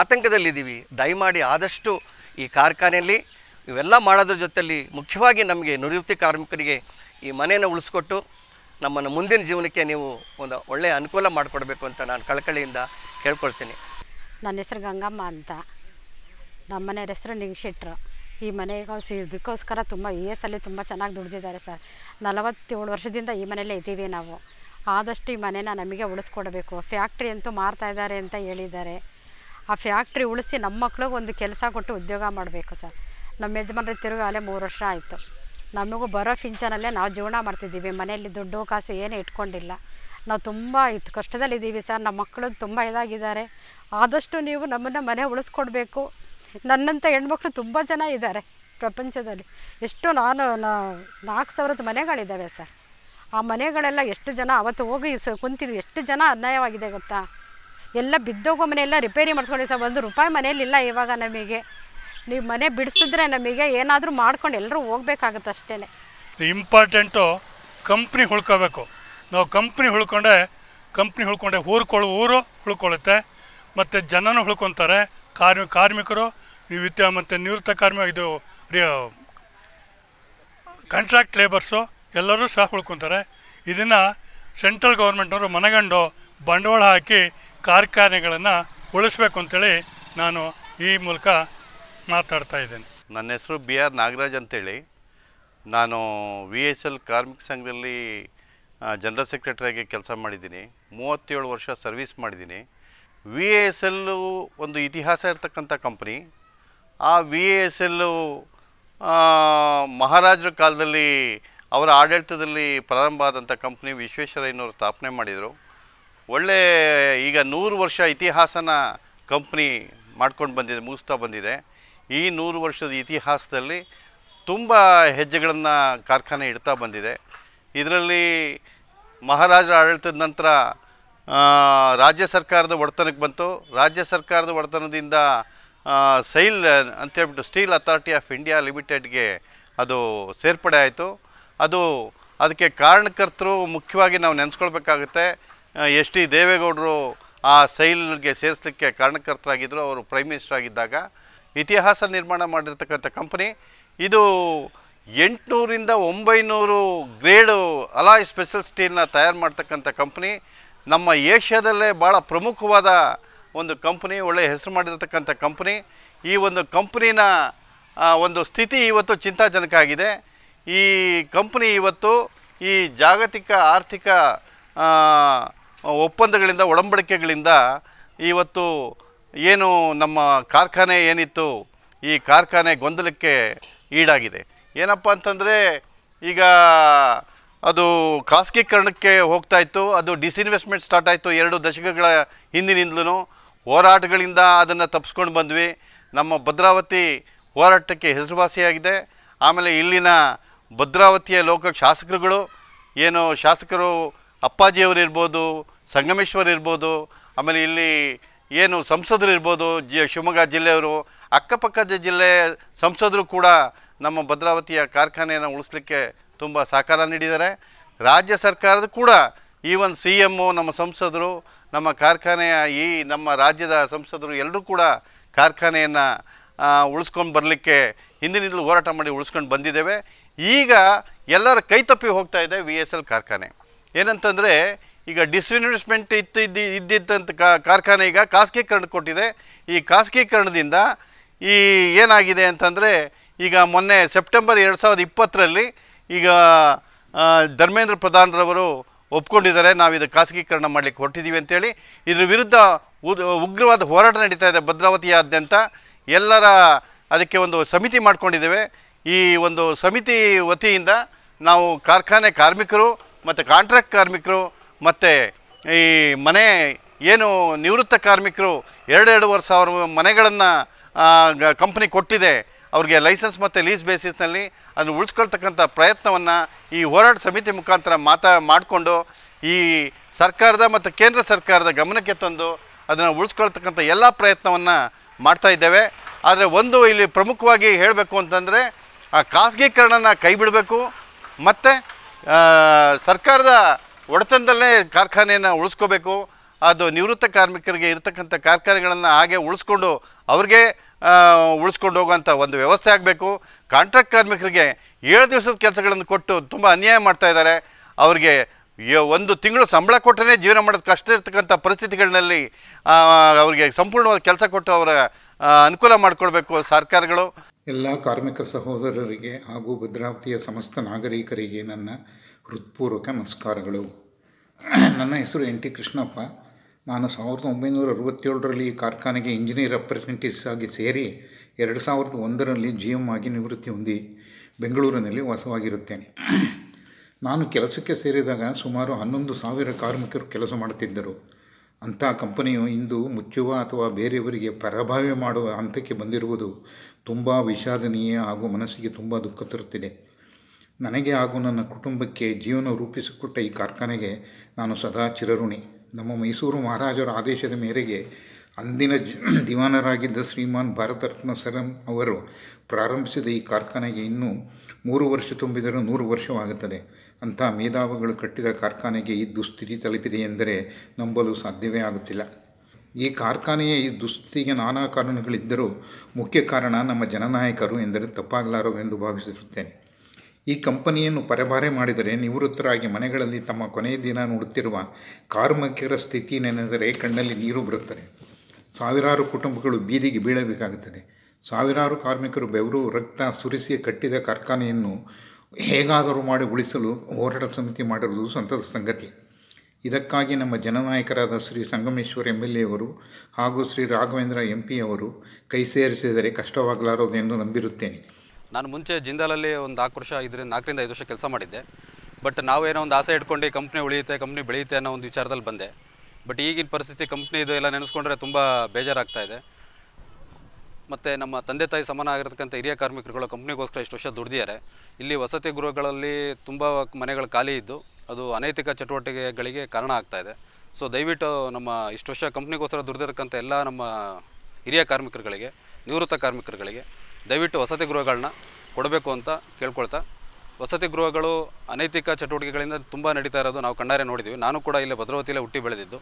ಆತಂಕದಲ್ಲಿದ್ದೀವಿ ದಯಮಾಡಿ ಆದಷ್ಟು ಈ ಕಾರ್ಖಾನೆಯಲ್ಲಿ ಇವೆಲ್ಲ ಮಾಡೋದ್ರ ಜೊತೆಯಲ್ಲಿ ಮುಖ್ಯವಾಗಿ ನಮಗೆ ನಿವೃತ್ತಿ ಕಾರ್ಮಿಕರಿಗೆ ಈ ಮನೆಯನ್ನು ಉಳಿಸ್ಕೊಟ್ಟು ನಮ್ಮನ್ನು ಮುಂದಿನ ಜೀವನಕ್ಕೆ ನೀವು ಒಂದು ಒಳ್ಳೆಯ ಅನುಕೂಲ ಮಾಡಿಕೊಡ್ಬೇಕು ಅಂತ ನಾನು ಕಳಕಳಿಯಿಂದ ಕೇಳ್ಕೊಳ್ತೀನಿ ನನ್ನ ಹೆಸರು ಗಂಗಮ್ಮ ಅಂತ ನಮ್ಮ ಮನೆಯವ್ರ ಹೆಸರು ಶೆಟ್ಟರು ಈ ಮನೆಗೋಸ್ ಇದಕ್ಕೋಸ್ಕರ ತುಂಬ ಇ ಎಸ್ ಅಲ್ಲಿ ತುಂಬ ಚೆನ್ನಾಗಿ ದುಡ್ದಿದ್ದಾರೆ ಸರ್ ನಲವತ್ತೇಳು ವರ್ಷದಿಂದ ಈ ಮನೆಯಲ್ಲೇ ಇದ್ದೀವಿ ನಾವು ಆದಷ್ಟು ಈ ಮನೆನ ನಮಗೆ ಉಳಿಸ್ಕೊಡ್ಬೇಕು ಫ್ಯಾಕ್ಟ್ರಿ ಅಂತೂ ಮಾರ್ತಾ ಇದ್ದಾರೆ ಅಂತ ಹೇಳಿದ್ದಾರೆ ಆ ಫ್ಯಾಕ್ಟ್ರಿ ಉಳಿಸಿ ನಮ್ಮ ಮಕ್ಳಿಗೆ ಒಂದು ಕೆಲಸ ಕೊಟ್ಟು ಉದ್ಯೋಗ ಮಾಡಬೇಕು ಸರ್ ನಮ್ಮ ಯಜಮಾನ್ರಿ ತಿರುಗಾಲೇ ಮೂರು ವರ್ಷ ಆಯಿತು ನಮಗೂ ಬರೋ ಫಿಂಚನಲ್ಲೇ ನಾವು ಜೀವನ ಮಾಡ್ತಿದ್ದೀವಿ ಮನೆಯಲ್ಲಿ ದುಡ್ಡು ಕಾಸು ಏನೂ ಇಟ್ಕೊಂಡಿಲ್ಲ ನಾವು ತುಂಬ ಇತ್ತು ಕಷ್ಟದಲ್ಲಿದ್ದೀವಿ ಸರ್ ನಮ್ಮ ಮಕ್ಕಳು ತುಂಬ ಇದಾಗಿದ್ದಾರೆ ಆದಷ್ಟು ನೀವು ನಮ್ಮನ್ನು ಮನೆ ಉಳಿಸ್ಕೊಡ್ಬೇಕು ನನ್ನಂಥ ಹೆಣ್ಮಕ್ಳು ತುಂಬ ಜನ ಇದ್ದಾರೆ ಪ್ರಪಂಚದಲ್ಲಿ ಎಷ್ಟು ನಾನು ನಾಲ್ಕು ಸಾವಿರದ ಮನೆಗಳಿದ್ದಾವೆ ಸರ್ ಆ ಮನೆಗಳೆಲ್ಲ ಎಷ್ಟು ಜನ ಅವತ್ತು ಹೋಗಿ ಸ ಕುಂತಿದ್ವಿ ಎಷ್ಟು ಜನ ಅನ್ಯಾಯವಾಗಿದೆ ಗೊತ್ತಾ ಎಲ್ಲ ಬಿದ್ದೋಗೋ ಮನೆಯೆಲ್ಲ ರಿಪೇರಿ ಮಾಡಿಸ್ಕೊಂಡು ಸರ್ ಒಂದು ರೂಪಾಯಿ ಮನೆಯಲ್ಲಿಲ್ಲ ಇವಾಗ ನಮಗೆ ನೀವು ಮನೆ ಬಿಡಿಸಿದ್ರೆ ನಮಗೆ ಏನಾದರೂ ಮಾಡ್ಕೊಂಡು ಎಲ್ಲರೂ ಹೋಗ್ಬೇಕಾಗತ್ತೆ ಅಷ್ಟೇ ಇಂಪಾರ್ಟೆಂಟು ಕಂಪ್ನಿ ಹುಳ್ಕೋಬೇಕು ನಾವು ಕಂಪ್ನಿ ಹುಳ್ಕೊಂಡೆ ಕಂಪ್ನಿ ಹುಳ್ಕೊಂಡೆ ಊರ್ಕೊಳ್ ಊರು ಉಳ್ಕೊಳ್ಳುತ್ತೆ ಮತ್ತು ಜನನೂ ಉಳ್ಕೊತಾರೆ ಕಾರ್ಮಿ ಕಾರ್ಮಿಕರು ನಿವೃತ್ತ ಮತ್ತು ನಿವೃತ್ತ ಕಾರ್ಮಿಕ ಇದು ಕಾಂಟ್ರಾಕ್ಟ್ ಲೇಬರ್ಸು ಎಲ್ಲರೂ ಸ್ಟಾಫ್ ಉಳ್ಕೊತಾರೆ ಇದನ್ನು ಸೆಂಟ್ರಲ್ ಗೌರ್ಮೆಂಟ್ನವರು ಮನಗಂಡು ಬಂಡವಾಳ ಹಾಕಿ ಕಾರ್ಖಾನೆಗಳನ್ನು ಉಳಿಸ್ಬೇಕು ಅಂತೇಳಿ ನಾನು ಈ ಮೂಲಕ ಮಾತಾಡ್ತಾ ಇದ್ದೇನೆ ನನ್ನ ಹೆಸರು ಬಿ ಆರ್ ನಾಗರಾಜ್ ಅಂತೇಳಿ ನಾನು ವಿ ಎಸ್ ಎಲ್ ಕಾರ್ಮಿಕ ಸಂಘದಲ್ಲಿ ಜನರಲ್ ಸೆಕ್ರೆಟರಿಯಾಗಿ ಕೆಲಸ ಮಾಡಿದ್ದೀನಿ ಮೂವತ್ತೇಳು ವರ್ಷ ಸರ್ವಿಸ್ ಮಾಡಿದ್ದೀನಿ ವಿ ಎಸ್ ಎಲ್ಲು ಒಂದು ಇತಿಹಾಸ ಇರ್ತಕ್ಕಂಥ ಕಂಪ್ನಿ ಆ ವಿ ಎಸ್ ಎಲ್ಲು ಮಹಾರಾಜರ ಕಾಲದಲ್ಲಿ ಅವರ ಆಡಳಿತದಲ್ಲಿ ಪ್ರಾರಂಭ ಆದಂಥ ಕಂಪ್ನಿ ವಿಶ್ವೇಶ್ವರಯ್ಯನವರು ಸ್ಥಾಪನೆ ಮಾಡಿದರು ಒಳ್ಳೆ ಈಗ ನೂರು ವರ್ಷ ಇತಿಹಾಸನ ಕಂಪ್ನಿ ಮಾಡ್ಕೊಂಡು ಬಂದಿದೆ ಮುಗಿಸ್ತಾ ಬಂದಿದೆ ಈ ನೂರು ವರ್ಷದ ಇತಿಹಾಸದಲ್ಲಿ ತುಂಬ ಹೆಜ್ಜೆಗಳನ್ನು ಕಾರ್ಖಾನೆ ಇಡ್ತಾ ಬಂದಿದೆ ಇದರಲ್ಲಿ ಮಹಾರಾಜರ ಆಡಳಿತದ ನಂತರ ರಾಜ್ಯ ಸರ್ಕಾರದ ಒಡೆತನಕ್ಕೆ ಬಂತು ರಾಜ್ಯ ಸರ್ಕಾರದ ಒಡೆತನದಿಂದ ಸೈಲ್ ಅಂತೇಳ್ಬಿಟ್ಟು ಸ್ಟೀಲ್ ಅಥಾರಿಟಿ ಆಫ್ ಇಂಡಿಯಾ ಲಿಮಿಟೆಡ್ಗೆ ಅದು ಸೇರ್ಪಡೆ ಆಯಿತು ಅದು ಅದಕ್ಕೆ ಕಾರಣಕರ್ತರು ಮುಖ್ಯವಾಗಿ ನಾವು ನೆನೆಸ್ಕೊಳ್ಬೇಕಾಗುತ್ತೆ ಎಸ್ ಟಿ ದೇವೇಗೌಡರು ಆ ಸೈಲ್ಗೆ ಸೇರಿಸಲಿಕ್ಕೆ ಕಾರಣಕರ್ತರಾಗಿದ್ದರು ಅವರು ಪ್ರೈಮ್ ಮಿನಿಸ್ಟರ್ ಆಗಿದ್ದಾಗ ಇತಿಹಾಸ ನಿರ್ಮಾಣ ಮಾಡಿರ್ತಕ್ಕಂಥ ಕಂಪ್ನಿ ಇದು ಎಂಟುನೂರಿಂದ ಒಂಬೈನೂರು ಗ್ರೇಡು ಅಲಾಯ್ ಸ್ಪೆಷಲ್ ಸ್ಟೀಲ್ನ ತಯಾರು ಮಾಡ್ತಕ್ಕಂಥ ಕಂಪ್ನಿ ನಮ್ಮ ಏಷ್ಯಾದಲ್ಲೇ ಭಾಳ ಪ್ರಮುಖವಾದ ಒಂದು ಕಂಪ್ನಿ ಒಳ್ಳೆಯ ಹೆಸರು ಮಾಡಿರ್ತಕ್ಕಂಥ ಕಂಪ್ನಿ ಈ ಒಂದು ಕಂಪ್ನಿನ ಒಂದು ಸ್ಥಿತಿ ಇವತ್ತು ಚಿಂತಾಜನಕ ಆಗಿದೆ ಈ ಕಂಪ್ನಿ ಇವತ್ತು ಈ ಜಾಗತಿಕ ಆರ್ಥಿಕ ಒಪ್ಪಂದಗಳಿಂದ ಒಡಂಬಡಿಕೆಗಳಿಂದ ಇವತ್ತು ಏನು ನಮ್ಮ ಕಾರ್ಖಾನೆ ಏನಿತ್ತು ಈ ಕಾರ್ಖಾನೆ ಗೊಂದಲಕ್ಕೆ ಈಡಾಗಿದೆ ಏನಪ್ಪ ಅಂತಂದರೆ ಈಗ ಅದು ಖಾಸಗೀಕರಣಕ್ಕೆ ಹೋಗ್ತಾ ಇತ್ತು ಅದು ಡಿಸ್ಇನ್ವೆಸ್ಟ್ಮೆಂಟ್ ಸ್ಟಾರ್ಟ್ ಆಯಿತು ಎರಡು ದಶಕಗಳ ಹಿಂದಿನಿಂದಲೂ ಹೋರಾಟಗಳಿಂದ ಅದನ್ನು ತಪ್ಪಿಸ್ಕೊಂಡು ಬಂದ್ವಿ ನಮ್ಮ ಭದ್ರಾವತಿ ಹೋರಾಟಕ್ಕೆ ಹೆಸರುವಾಸಿಯಾಗಿದೆ ಆಮೇಲೆ ಇಲ್ಲಿನ ಭದ್ರಾವತಿಯ ಲೋಕ ಶಾಸಕರುಗಳು ಏನು ಶಾಸಕರು ಅಪ್ಪಾಜಿಯವರು ಇರ್ಬೋದು ಸಂಗಮೇಶ್ವರ್ ಇರ್ಬೋದು ಆಮೇಲೆ ಇಲ್ಲಿ ಏನು ಸಂಸದರು ಇರ್ಬೋದು ಜಿ ಶಿವಮೊಗ್ಗ ಜಿಲ್ಲೆಯವರು ಅಕ್ಕಪಕ್ಕದ ಜಿಲ್ಲೆ ಸಂಸದರು ಕೂಡ ನಮ್ಮ ಭದ್ರಾವತಿಯ ಕಾರ್ಖಾನೆಯನ್ನು ಉಳಿಸ್ಲಿಕ್ಕೆ ತುಂಬ ಸಹಕಾರ ನೀಡಿದ್ದಾರೆ ರಾಜ್ಯ ಸರ್ಕಾರದ ಕೂಡ ಈ ಒಂದು ಸಿ ಎಮ್ ನಮ್ಮ ಸಂಸದರು ನಮ್ಮ ಕಾರ್ಖಾನೆಯ ಈ ನಮ್ಮ ರಾಜ್ಯದ ಸಂಸದರು ಎಲ್ಲರೂ ಕೂಡ ಕಾರ್ಖಾನೆಯನ್ನು ಉಳಿಸ್ಕೊಂಡು ಬರಲಿಕ್ಕೆ ಹಿಂದಿನಿಂದಲೂ ಹೋರಾಟ ಮಾಡಿ ಉಳಿಸ್ಕೊಂಡು ಬಂದಿದ್ದೇವೆ ಈಗ ಎಲ್ಲರ ಕೈತಪ್ಪಿ ಹೋಗ್ತಾ ಇದೆ ವಿ ಎಸ್ ಎಲ್ ಕಾರ್ಖಾನೆ ಏನಂತಂದರೆ ಈಗ ಡಿಸ್ಇನ್ವೆಸ್ಟ್ಮೆಂಟ್ ಇತ್ತು ಇದ್ದಿ ಇದ್ದಿದ್ದಂಥ ಕಾರ್ಖಾನೆ ಈಗ ಖಾಸಗೀಕರಣ ಕೊಟ್ಟಿದೆ ಈ ಖಾಸಗೀಕರಣದಿಂದ ಈ ಏನಾಗಿದೆ ಅಂತಂದರೆ ಈಗ ಮೊನ್ನೆ ಸೆಪ್ಟೆಂಬರ್ ಎರಡು ಸಾವಿರದ ಇಪ್ಪತ್ತರಲ್ಲಿ ಈಗ ಧರ್ಮೇಂದ್ರ ಪ್ರಧಾನರವರು ಒಪ್ಕೊಂಡಿದ್ದಾರೆ ನಾವು ಇದು ಖಾಸಗೀಕರಣ ಮಾಡಲಿಕ್ಕೆ ಹೊರಟಿದ್ದೀವಿ ಅಂತೇಳಿ ಇದ್ರ ವಿರುದ್ಧ ಉಗ್ರವಾದ ಹೋರಾಟ ನಡೀತಾ ಇದೆ ಭದ್ರಾವತಿಯಾದ್ಯಂತ ಎಲ್ಲರ ಅದಕ್ಕೆ ಒಂದು ಸಮಿತಿ ಮಾಡಿಕೊಂಡಿದ್ದೇವೆ ಈ ಒಂದು ಸಮಿತಿ ವತಿಯಿಂದ ನಾವು ಕಾರ್ಖಾನೆ ಕಾರ್ಮಿಕರು ಮತ್ತು ಕಾಂಟ್ರಾಕ್ಟ್ ಕಾರ್ಮಿಕರು ಮತ್ತು ಈ ಮನೆ ಏನು ನಿವೃತ್ತ ಕಾರ್ಮಿಕರು ಎರಡೆರಡುವರೆ ಸಾವಿರ ಮನೆಗಳನ್ನು ಕಂಪ್ನಿ ಕೊಟ್ಟಿದೆ ಅವ್ರಿಗೆ ಲೈಸೆನ್ಸ್ ಮತ್ತು ಲೀಸ್ ಬೇಸಿಸ್ನಲ್ಲಿ ಅದನ್ನು ಉಳಿಸ್ಕೊಳ್ತಕ್ಕಂಥ ಪ್ರಯತ್ನವನ್ನು ಈ ಹೋರಾಟ ಸಮಿತಿ ಮುಖಾಂತರ ಮಾತಾ ಮಾಡಿಕೊಂಡು ಈ ಸರ್ಕಾರದ ಮತ್ತು ಕೇಂದ್ರ ಸರ್ಕಾರದ ಗಮನಕ್ಕೆ ತಂದು ಅದನ್ನು ಉಳಿಸ್ಕೊಳ್ತಕ್ಕಂಥ ಎಲ್ಲ ಪ್ರಯತ್ನವನ್ನು ಮಾಡ್ತಾಯಿದ್ದೇವೆ ಆದರೆ ಒಂದು ಇಲ್ಲಿ ಪ್ರಮುಖವಾಗಿ ಹೇಳಬೇಕು ಅಂತಂದರೆ ಖಾಸಗೀಕರಣನ ಕೈ ಬಿಡಬೇಕು ಮತ್ತು ಸರ್ಕಾರದ ಒಡೆತನದಲ್ಲೇ ಕಾರ್ಖಾನೆಯನ್ನು ಉಳಿಸ್ಕೋಬೇಕು ಅದು ನಿವೃತ್ತ ಕಾರ್ಮಿಕರಿಗೆ ಇರತಕ್ಕಂಥ ಕಾರ್ಖಾನೆಗಳನ್ನು ಹಾಗೆ ಉಳಿಸ್ಕೊಂಡು ಅವ್ರಿಗೆ ಉಳಿಸ್ಕೊಂಡು ಹೋಗುವಂಥ ಒಂದು ವ್ಯವಸ್ಥೆ ಆಗಬೇಕು ಕಾಂಟ್ರಾಕ್ಟ್ ಕಾರ್ಮಿಕರಿಗೆ ಏಳು ದಿವಸದ ಕೆಲಸಗಳನ್ನು ಕೊಟ್ಟು ತುಂಬ ಅನ್ಯಾಯ ಮಾಡ್ತಾ ಇದ್ದಾರೆ ಅವರಿಗೆ ಒಂದು ತಿಂಗಳು ಸಂಬಳ ಕೊಟ್ಟರೆ ಜೀವನ ಮಾಡೋದು ಕಷ್ಟ ಇರ್ತಕ್ಕಂಥ ಪರಿಸ್ಥಿತಿಗಳಲ್ಲಿ ಅವರಿಗೆ ಸಂಪೂರ್ಣವಾದ ಕೆಲಸ ಕೊಟ್ಟು ಅವರ ಅನುಕೂಲ ಮಾಡಿಕೊಡ್ಬೇಕು ಸರ್ಕಾರಗಳು ಎಲ್ಲ ಕಾರ್ಮಿಕ ಸಹೋದರರಿಗೆ ಹಾಗೂ ಭದ್ರಾವತಿಯ ಸಮಸ್ತ ನಾಗರಿಕರಿಗೆ ನನ್ನ ಹೃತ್ಪೂರ್ವಕ ನಮಸ್ಕಾರಗಳು ನನ್ನ ಹೆಸರು ಎನ್ ಟಿ ಕೃಷ್ಣಪ್ಪ ನಾನು ಸಾವಿರದ ಒಂಬೈನೂರ ಅರವತ್ತೇಳರಲ್ಲಿ ಈ ಕಾರ್ಖಾನೆಗೆ ಇಂಜಿನಿಯರ್ ಅಪ್ರೆಂಟಿಸ್ ಆಗಿ ಸೇರಿ ಎರಡು ಸಾವಿರದ ಒಂದರಲ್ಲಿ ಜಿ ಎಮ್ ಆಗಿ ನಿವೃತ್ತಿ ಹೊಂದಿ ಬೆಂಗಳೂರಿನಲ್ಲಿ ವಾಸವಾಗಿರುತ್ತೇನೆ ನಾನು ಕೆಲಸಕ್ಕೆ ಸೇರಿದಾಗ ಸುಮಾರು ಹನ್ನೊಂದು ಸಾವಿರ ಕಾರ್ಮಿಕರು ಕೆಲಸ ಮಾಡುತ್ತಿದ್ದರು ಅಂಥ ಕಂಪನಿಯು ಇಂದು ಮುಚ್ಚುವ ಅಥವಾ ಬೇರೆಯವರಿಗೆ ಪರಭಾವಿ ಮಾಡುವ ಹಂತಕ್ಕೆ ಬಂದಿರುವುದು ತುಂಬ ವಿಷಾದನೀಯ ಹಾಗೂ ಮನಸ್ಸಿಗೆ ತುಂಬ ದುಃಖ ತರುತ್ತಿದೆ ನನಗೆ ಹಾಗೂ ನನ್ನ ಕುಟುಂಬಕ್ಕೆ ಜೀವನ ರೂಪಿಸಿಕೊಟ್ಟ ಈ ಕಾರ್ಖಾನೆಗೆ ನಾನು ಸದಾ ಚಿರಋಣಿ ನಮ್ಮ ಮೈಸೂರು ಮಹಾರಾಜರ ಆದೇಶದ ಮೇರೆಗೆ ಅಂದಿನ ದಿವಾನರಾಗಿದ್ದ ಶ್ರೀಮಾನ್ ರತ್ನ ಸರಂ ಅವರು ಪ್ರಾರಂಭಿಸಿದ ಈ ಕಾರ್ಖಾನೆಗೆ ಇನ್ನೂ ಮೂರು ವರ್ಷ ತುಂಬಿದರೂ ನೂರು ವರ್ಷವಾಗುತ್ತದೆ ಅಂಥ ಮೇಧಾವಿಗಳು ಕಟ್ಟಿದ ಕಾರ್ಖಾನೆಗೆ ಈ ದುಸ್ಥಿತಿ ತಲುಪಿದೆ ಎಂದರೆ ನಂಬಲು ಸಾಧ್ಯವೇ ಆಗುತ್ತಿಲ್ಲ ಈ ಕಾರ್ಖಾನೆಯ ಈ ದುಸ್ಥಿತಿಗೆ ನಾನಾ ಕಾರಣಗಳಿದ್ದರೂ ಮುಖ್ಯ ಕಾರಣ ನಮ್ಮ ಜನನಾಯಕರು ಎಂದರೆ ತಪ್ಪಾಗಲಾರದು ಎಂದು ಭಾವಿಸುತ್ತೇನೆ ಈ ಕಂಪನಿಯನ್ನು ಪರಭಾರೆ ಮಾಡಿದರೆ ನಿವೃತ್ತರಾಗಿ ಮನೆಗಳಲ್ಲಿ ತಮ್ಮ ಕೊನೆಯ ದಿನ ನೋಡುತ್ತಿರುವ ಕಾರ್ಮಿಕರ ಸ್ಥಿತಿ ನೆನೆದರೆ ಕಣ್ಣಲ್ಲಿ ನೀರು ಬರುತ್ತದೆ ಸಾವಿರಾರು ಕುಟುಂಬಗಳು ಬೀದಿಗೆ ಬೀಳಬೇಕಾಗುತ್ತದೆ ಸಾವಿರಾರು ಕಾರ್ಮಿಕರು ಬೆವರು ರಕ್ತ ಸುರಿಸಿ ಕಟ್ಟಿದ ಕಾರ್ಖಾನೆಯನ್ನು ಹೇಗಾದರೂ ಮಾಡಿ ಉಳಿಸಲು ಹೋರಾಟ ಸಮಿತಿ ಮಾಡಿರುವುದು ಸಂತಸ ಸಂಗತಿ ಇದಕ್ಕಾಗಿ ನಮ್ಮ ಜನನಾಯಕರಾದ ಶ್ರೀ ಸಂಗಮೇಶ್ವರ್ ಎಮ್ ಎಲ್ ಎವರು ಹಾಗೂ ಶ್ರೀ ರಾಘವೇಂದ್ರ ಎಂ ಪಿ ಅವರು ಕೈ ಸೇರಿಸಿದರೆ ಕಷ್ಟವಾಗಲಾರದು ಎಂದು ನಂಬಿರುತ್ತೇನೆ ನಾನು ಮುಂಚೆ ಜಿಂದಾಲಲ್ಲಿ ಒಂದು ನಾಲ್ಕು ವರ್ಷ ಇದರಿಂದ ನಾಲ್ಕರಿಂದ ಐದು ವರ್ಷ ಕೆಲಸ ಮಾಡಿದ್ದೆ ಬಟ್ ನಾವೇನೋ ಒಂದು ಆಸೆ ಇಟ್ಕೊಂಡು ಕಂಪ್ನಿ ಉಳಿಯುತ್ತೆ ಕಂಪ್ನಿ ಬೆಳೆಯುತ್ತೆ ಅನ್ನೋ ಒಂದು ವಿಚಾರದಲ್ಲಿ ಬಂದೆ ಬಟ್ ಈಗಿನ ಪರಿಸ್ಥಿತಿ ಕಂಪ್ನಿದು ಎಲ್ಲ ನೆನೆಸ್ಕೊಂಡ್ರೆ ತುಂಬ ಬೇಜಾರಾಗ್ತಾ ಇದೆ ಮತ್ತು ನಮ್ಮ ತಂದೆ ತಾಯಿ ಸಮಾನ ಆಗಿರತಕ್ಕಂಥ ಹಿರಿಯ ಕಾರ್ಮಿಕರುಗಳು ಕಂಪ್ನಿಗೋಸ್ಕರ ಇಷ್ಟು ವರ್ಷ ದುಡಿದಿದ್ದಾರೆ ಇಲ್ಲಿ ವಸತಿ ಗೃಹಗಳಲ್ಲಿ ತುಂಬ ಮನೆಗಳು ಖಾಲಿ ಇದ್ದು ಅದು ಅನೈತಿಕ ಚಟುವಟಿಕೆಗಳಿಗೆ ಕಾರಣ ಆಗ್ತಾ ಇದೆ ಸೊ ದಯವಿಟ್ಟು ನಮ್ಮ ಇಷ್ಟು ವರ್ಷ ಕಂಪ್ನಿಗೋಸ್ಕರ ದುಡಿದಿರ್ತಕ್ಕಂಥ ಎಲ್ಲ ನಮ್ಮ ಹಿರಿಯ ಕಾರ್ಮಿಕರುಗಳಿಗೆ ನಿವೃತ್ತ ಕಾರ್ಮಿಕರುಗಳಿಗೆ ದಯವಿಟ್ಟು ವಸತಿ ಗೃಹಗಳನ್ನ ಕೊಡಬೇಕು ಅಂತ ಕೇಳ್ಕೊಳ್ತಾ ವಸತಿ ಗೃಹಗಳು ಅನೈತಿಕ ಚಟುವಟಿಕೆಗಳಿಂದ ತುಂಬ ನಡೀತಾ ಇರೋದು ನಾವು ಕಣ್ಣಾರೆ ನೋಡಿದ್ದೀವಿ ನಾನು ಕೂಡ ಇಲ್ಲೇ ಭದ್ರಾವತಿಯಲ್ಲಿ ಹುಟ್ಟಿ ಬೆಳೆದಿದ್ದು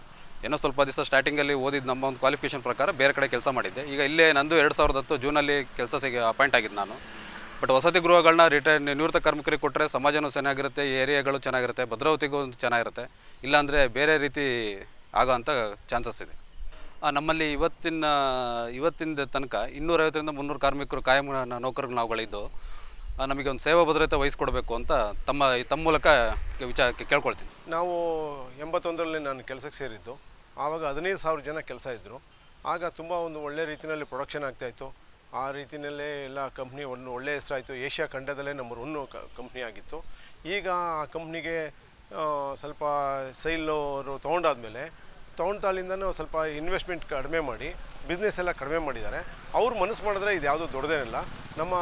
ಏನೋ ಸ್ವಲ್ಪ ದಿವಸ ಸ್ಟಾರ್ಟಿಂಗಲ್ಲಿ ಓದಿದ್ದು ನಮ್ಮ ಒಂದು ಕ್ವಾಲಿಫಿಕೇಷನ್ ಪ್ರಕಾರ ಬೇರೆ ಕಡೆ ಕೆಲಸ ಮಾಡಿದ್ದೆ ಈಗ ಇಲ್ಲೇ ನಂದು ಎರಡು ಸಾವಿರದ ಹತ್ತು ಜೂನಲ್ಲಿ ಕೆಲಸ ಸಿಗ ಅಪಾಯಿಂಟ್ ಆಗಿದ್ದು ನಾನು ಬಟ್ ವಸತಿ ಗೃಹಗಳನ್ನ ರಿಟೈರ್ ನಿವೃತ್ತ ಕಾರ್ಮಿಕರಿಗೆ ಕೊಟ್ಟರೆ ಸಮಾಜನೂ ಚೆನ್ನಾಗಿರುತ್ತೆ ಏರಿಯಾಗಳು ಚೆನ್ನಾಗಿರುತ್ತೆ ಭದ್ರಾವತಿಗೂ ಚೆನ್ನಾಗಿರುತ್ತೆ ಇಲ್ಲಾಂದರೆ ಬೇರೆ ರೀತಿ ಆಗೋ ಚಾನ್ಸಸ್ ಇದೆ ನಮ್ಮಲ್ಲಿ ಇವತ್ತಿನ ಇವತ್ತಿನ ತನಕ ಇನ್ನೂರೈವತ್ತರಿಂದ ಮುನ್ನೂರು ಕಾರ್ಮಿಕರು ಕಾಯಂ ನೌಕರರು ನಾವುಗಳಿದ್ದು ನಮಗೆ ಒಂದು ಸೇವಾ ಭದ್ರತೆ ವಹಿಸ್ಕೊಡ್ಬೇಕು ಅಂತ ತಮ್ಮ ತಮ್ಮ ಮೂಲಕ ವಿಚಾರ ಕೇಳ್ಕೊಳ್ತೀನಿ ನಾವು ಎಂಬತ್ತೊಂದರಲ್ಲಿ ನಾನು ಕೆಲಸಕ್ಕೆ ಸೇರಿದ್ದು ಆವಾಗ ಹದಿನೈದು ಸಾವಿರ ಜನ ಕೆಲಸ ಇದ್ದರು ಆಗ ತುಂಬ ಒಂದು ಒಳ್ಳೆ ರೀತಿಯಲ್ಲಿ ಪ್ರೊಡಕ್ಷನ್ ಆಗ್ತಾಯಿತ್ತು ಆ ರೀತಿಯಲ್ಲೇ ಎಲ್ಲ ಕಂಪ್ನಿ ಒಂದು ಒಳ್ಳೆಯ ಹೆಸರಾಯಿತು ಏಷ್ಯಾ ಖಂಡದಲ್ಲೇ ನಂಬರ್ ಒನ್ ಕಂಪ್ನಿ ಆಗಿತ್ತು ಈಗ ಆ ಕಂಪ್ನಿಗೆ ಸ್ವಲ್ಪ ಸೈಲ್ ಅವರು ತೊಗೊಂಡಾದಮೇಲೆ ತೊಗೊಂಡಾಲಿಂದನೂ ಸ್ವಲ್ಪ ಇನ್ವೆಸ್ಟ್ಮೆಂಟ್ ಕಡಿಮೆ ಮಾಡಿ ಬಿಸ್ನೆಸ್ ಎಲ್ಲ ಕಡಿಮೆ ಮಾಡಿದ್ದಾರೆ ಅವ್ರು ಮನಸ್ಸು ಮಾಡಿದ್ರೆ ಇದು ಯಾವುದೂ ದೊಡ್ಡದೇನಿಲ್ಲ ನಮ್ಮ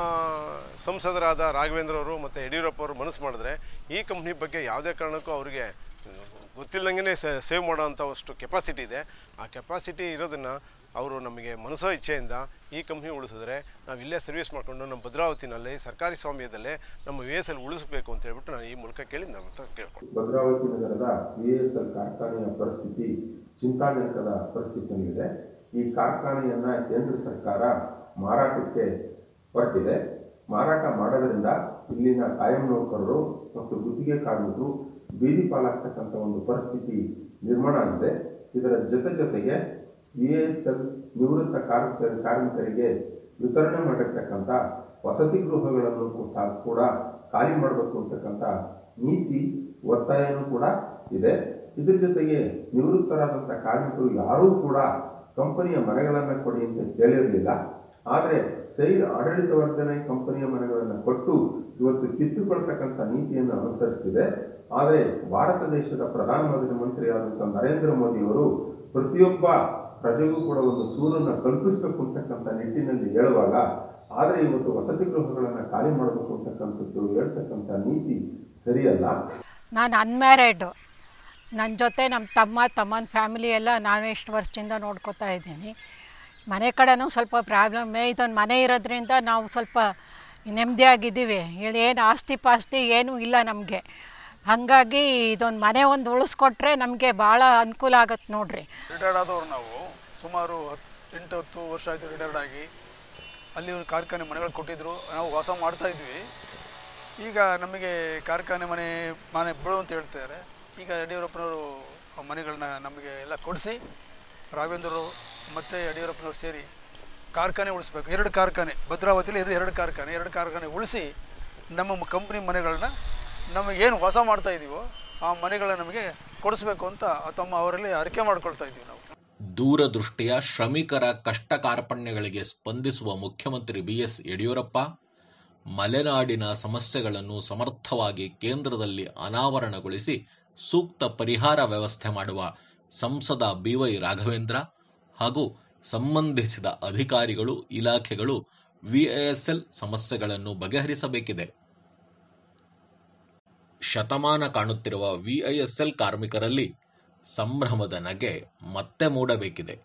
ಸಂಸದರಾದ ರಾಘವೇಂದ್ರ ಅವರು ಮತ್ತು ಯಡಿಯೂರಪ್ಪ ಅವರು ಮನಸ್ಸು ಮಾಡಿದ್ರೆ ಈ ಕಂಪ್ನಿ ಬಗ್ಗೆ ಯಾವುದೇ ಕಾರಣಕ್ಕೂ ಅವರಿಗೆ ಗೊತ್ತಿಲ್ಲದಂಗೆ ಸೇವ್ ಮಾಡೋವಂಥವಷ್ಟು ಕೆಪಾಸಿಟಿ ಇದೆ ಆ ಕೆಪಾಸಿಟಿ ಇರೋದನ್ನು ಅವರು ನಮಗೆ ಮನಸ್ಸೋ ಇಚ್ಛೆಯಿಂದ ಈ ಕಂಪ್ನಿ ಉಳಿಸಿದ್ರೆ ನಾವು ಇಲ್ಲೇ ಸರ್ವಿಸ್ ಮಾಡಿಕೊಂಡು ನಮ್ಮ ಭದ್ರಾವತಿನಲ್ಲಿ ಸರ್ಕಾರಿ ಸ್ವಾಮ್ಯದಲ್ಲೇ ನಮ್ಮ ವಿ ಎಸ್ ಎಲ್ ಉಳಿಸಬೇಕು ಅಂತ ಹೇಳ್ಬಿಟ್ಟು ನಾನು ಈ ಮೂಲಕ ಕೇಳಿ ನಮ್ಮ ಹತ್ರ ಕೇಳ್ಕೊಂಡು ಭದ್ರಾವತಿ ನಗರದ ವಿ ಎಸ್ ಎಲ್ ಕಾರ್ಖಾನೆಯ ಪರಿಸ್ಥಿತಿ ಚಿಂತಾಜನಕದ ಪರಿಸ್ಥಿತಿಯಲ್ಲಿದೆ ಈ ಕಾರ್ಖಾನೆಯನ್ನು ಕೇಂದ್ರ ಸರ್ಕಾರ ಮಾರಾಟಕ್ಕೆ ಕೊಟ್ಟಿದೆ ಮಾರಾಟ ಮಾಡೋದ್ರಿಂದ ಇಲ್ಲಿನ ಕಾಯಂ ನೌಕರರು ಮತ್ತು ಗುತ್ತಿಗೆ ಕಾರ್ಮಿಕರು ಬೀದಿ ಪಾಲಾಗ್ತಕ್ಕಂಥ ಒಂದು ಪರಿಸ್ಥಿತಿ ನಿರ್ಮಾಣ ಆಗಿದೆ ಇದರ ಜೊತೆ ಜೊತೆಗೆ ಇ ಎಸ್ ಎಲ್ ನಿವೃತ್ತ ಕಾರ್ಮಿಕ ಕಾರ್ಮಿಕರಿಗೆ ವಿತರಣೆ ಮಾಡಿರ್ತಕ್ಕಂಥ ವಸತಿ ಗೃಹಗಳನ್ನು ಸಹ ಕೂಡ ಖಾಲಿ ಮಾಡಬೇಕು ಅಂತಕ್ಕಂಥ ನೀತಿ ಒತ್ತಾಯನೂ ಕೂಡ ಇದೆ ಇದರ ಜೊತೆಗೆ ನಿವೃತ್ತರಾದಂಥ ಕಾರ್ಮಿಕರು ಯಾರೂ ಕೂಡ ಕಂಪನಿಯ ಮನೆಗಳನ್ನು ಕೊಡಿ ಅಂತ ಕೇಳಿರಲಿಲ್ಲ ಆದರೆ ಸೈರ್ ಆಡಳಿತ ವರ್ಧನೆ ಕಂಪನಿಯ ಮನೆಗಳನ್ನು ಕೊಟ್ಟು ಇವತ್ತು ಕಿತ್ತುಕೊಳ್ತಕ್ಕಂಥ ನೀತಿಯನ್ನು ಅನುಸರಿಸಿದೆ ಆದರೆ ಭಾರತ ದೇಶದ ಪ್ರಧಾನ ಮಂತ್ರಿ ಆದಂಥ ನರೇಂದ್ರ ಮೋದಿಯವರು ಪ್ರತಿಯೊಬ್ಬ ಪ್ರಜೆಗೂ ಕೂಡ ಒಂದು ಸೂರನ್ನು ಕಲ್ಪಿಸಬೇಕು ಅಂತಕ್ಕಂಥ ನಿಟ್ಟಿನಲ್ಲಿ ಹೇಳುವಾಗ ಆದರೆ ಇವತ್ತು ವಸತಿ ಗೃಹಗಳನ್ನು ಖಾಲಿ ಮಾಡಬೇಕು ಅಂತಕ್ಕಂಥದ್ದು ಹೇಳ್ತಕ್ಕಂಥ ನೀತಿ ಸರಿಯಲ್ಲ ನಾನು ಅನ್ಮ್ಯಾರಿಡ್ ನನ್ನ ಜೊತೆ ನಮ್ಮ ತಮ್ಮ ತಮ್ಮನ ಫ್ಯಾಮಿಲಿ ಎಲ್ಲ ನಾನು ಎಷ್ಟು ವರ್ಷದಿಂದ ನೋಡ್ಕೋತಾ ಇದ್ದೀನಿ ಮನೆ ಕಡೆನೂ ಸ್ವಲ್ಪ ಪ್ರಾಬ್ಲಮ್ಮೇ ಇದೊಂದು ಮನೆ ಇರೋದ್ರಿಂದ ನಾವು ಸ್ವಲ್ಪ ನೆಮ್ಮದಿಯಾಗಿದ್ದೀವಿ ಇಲ್ಲಿ ಏನು ಆಸ್ತಿ ಪಾಸ್ತಿ ಏನೂ ಇಲ್ಲ ನಮಗೆ ಹಾಗಾಗಿ ಇದೊಂದು ಮನೆ ಒಂದು ಉಳಿಸ್ಕೊಟ್ರೆ ನಮಗೆ ಭಾಳ ಅನುಕೂಲ ಆಗತ್ತೆ ನೋಡ್ರಿ ರಿಟೈರ್ಡ್ ಆದವ್ರು ನಾವು ಸುಮಾರು ಎಂಟು ಹತ್ತು ವರ್ಷ ಆಯಿತು ರಿಟೈರ್ಡ್ ಆಗಿ ಅಲ್ಲಿ ಒಂದು ಕಾರ್ಖಾನೆ ಮನೆಗಳು ಕೊಟ್ಟಿದ್ರು ನಾವು ವಾಸ ಮಾಡ್ತಾ ಇದ್ವಿ ಈಗ ನಮಗೆ ಕಾರ್ಖಾನೆ ಮನೆ ಮನೆ ಬಿಡು ಅಂತ ಹೇಳ್ತಾರೆ ಈಗ ಯಡಿಯೂರಪ್ಪನವರು ಮನೆಗಳನ್ನ ನಮಗೆ ಎಲ್ಲ ಕೊಡಿಸಿ ರಾಘವೇಂದ್ರರು ಮತ್ತು ಯಡಿಯೂರಪ್ಪನವರು ಸೇರಿ ಕಾರ್ಖಾನೆ ಉಳಿಸ್ಬೇಕು ಎರಡು ಕಾರ್ಖಾನೆ ಭದ್ರಾವತಿಯಲ್ಲಿ ಇರೋ ಎರಡು ಕಾರ್ಖಾನೆ ಎರಡು ಕಾರ್ಖಾನೆ ಉಳಿಸಿ ನಮ್ಮ ಕಂಪ್ನಿ ಮನೆಗಳನ್ನ ನಮಗೇನು ಹೊಸ ಮಾಡ್ತಾ ಇದೀವೋ ಆ ಮನೆಗಳನ್ನ ನಮಗೆ ಕೊಡಿಸ್ಬೇಕು ಅಂತ ತಮ್ಮ ಅವರಲ್ಲಿ ಅರಿಕೆ ಮಾಡ್ಕೊಳ್ತಾ ಇದ್ದೀವಿ ನಾವು ದೂರದೃಷ್ಟಿಯ ಶ್ರಮಿಕರ ಕಷ್ಟ ಕಾರ್ಪಣ್ಯಗಳಿಗೆ ಸ್ಪಂದಿಸುವ ಮುಖ್ಯಮಂತ್ರಿ ಬಿ ಎಸ್ ಯಡಿಯೂರಪ್ಪ ಮಲೆನಾಡಿನ ಸಮಸ್ಯೆಗಳನ್ನು ಸಮರ್ಥವಾಗಿ ಕೇಂದ್ರದಲ್ಲಿ ಅನಾವರಣಗೊಳಿಸಿ ಸೂಕ್ತ ಪರಿಹಾರ ವ್ಯವಸ್ಥೆ ಮಾಡುವ ಸಂಸದ ಬಿವೈ ರಾಘವೇಂದ್ರ ಹಾಗೂ ಸಂಬಂಧಿಸಿದ ಅಧಿಕಾರಿಗಳು ಇಲಾಖೆಗಳು ವಿಐಎಸ್ಎಲ್ ಸಮಸ್ಯೆಗಳನ್ನು ಬಗೆಹರಿಸಬೇಕಿದೆ ಶತಮಾನ ಕಾಣುತ್ತಿರುವ ವಿಐಎಸ್ಎಲ್ ಕಾರ್ಮಿಕರಲ್ಲಿ ಸಂಭ್ರಮದ ನಗೆ ಮತ್ತೆ ಮೂಡಬೇಕಿದೆ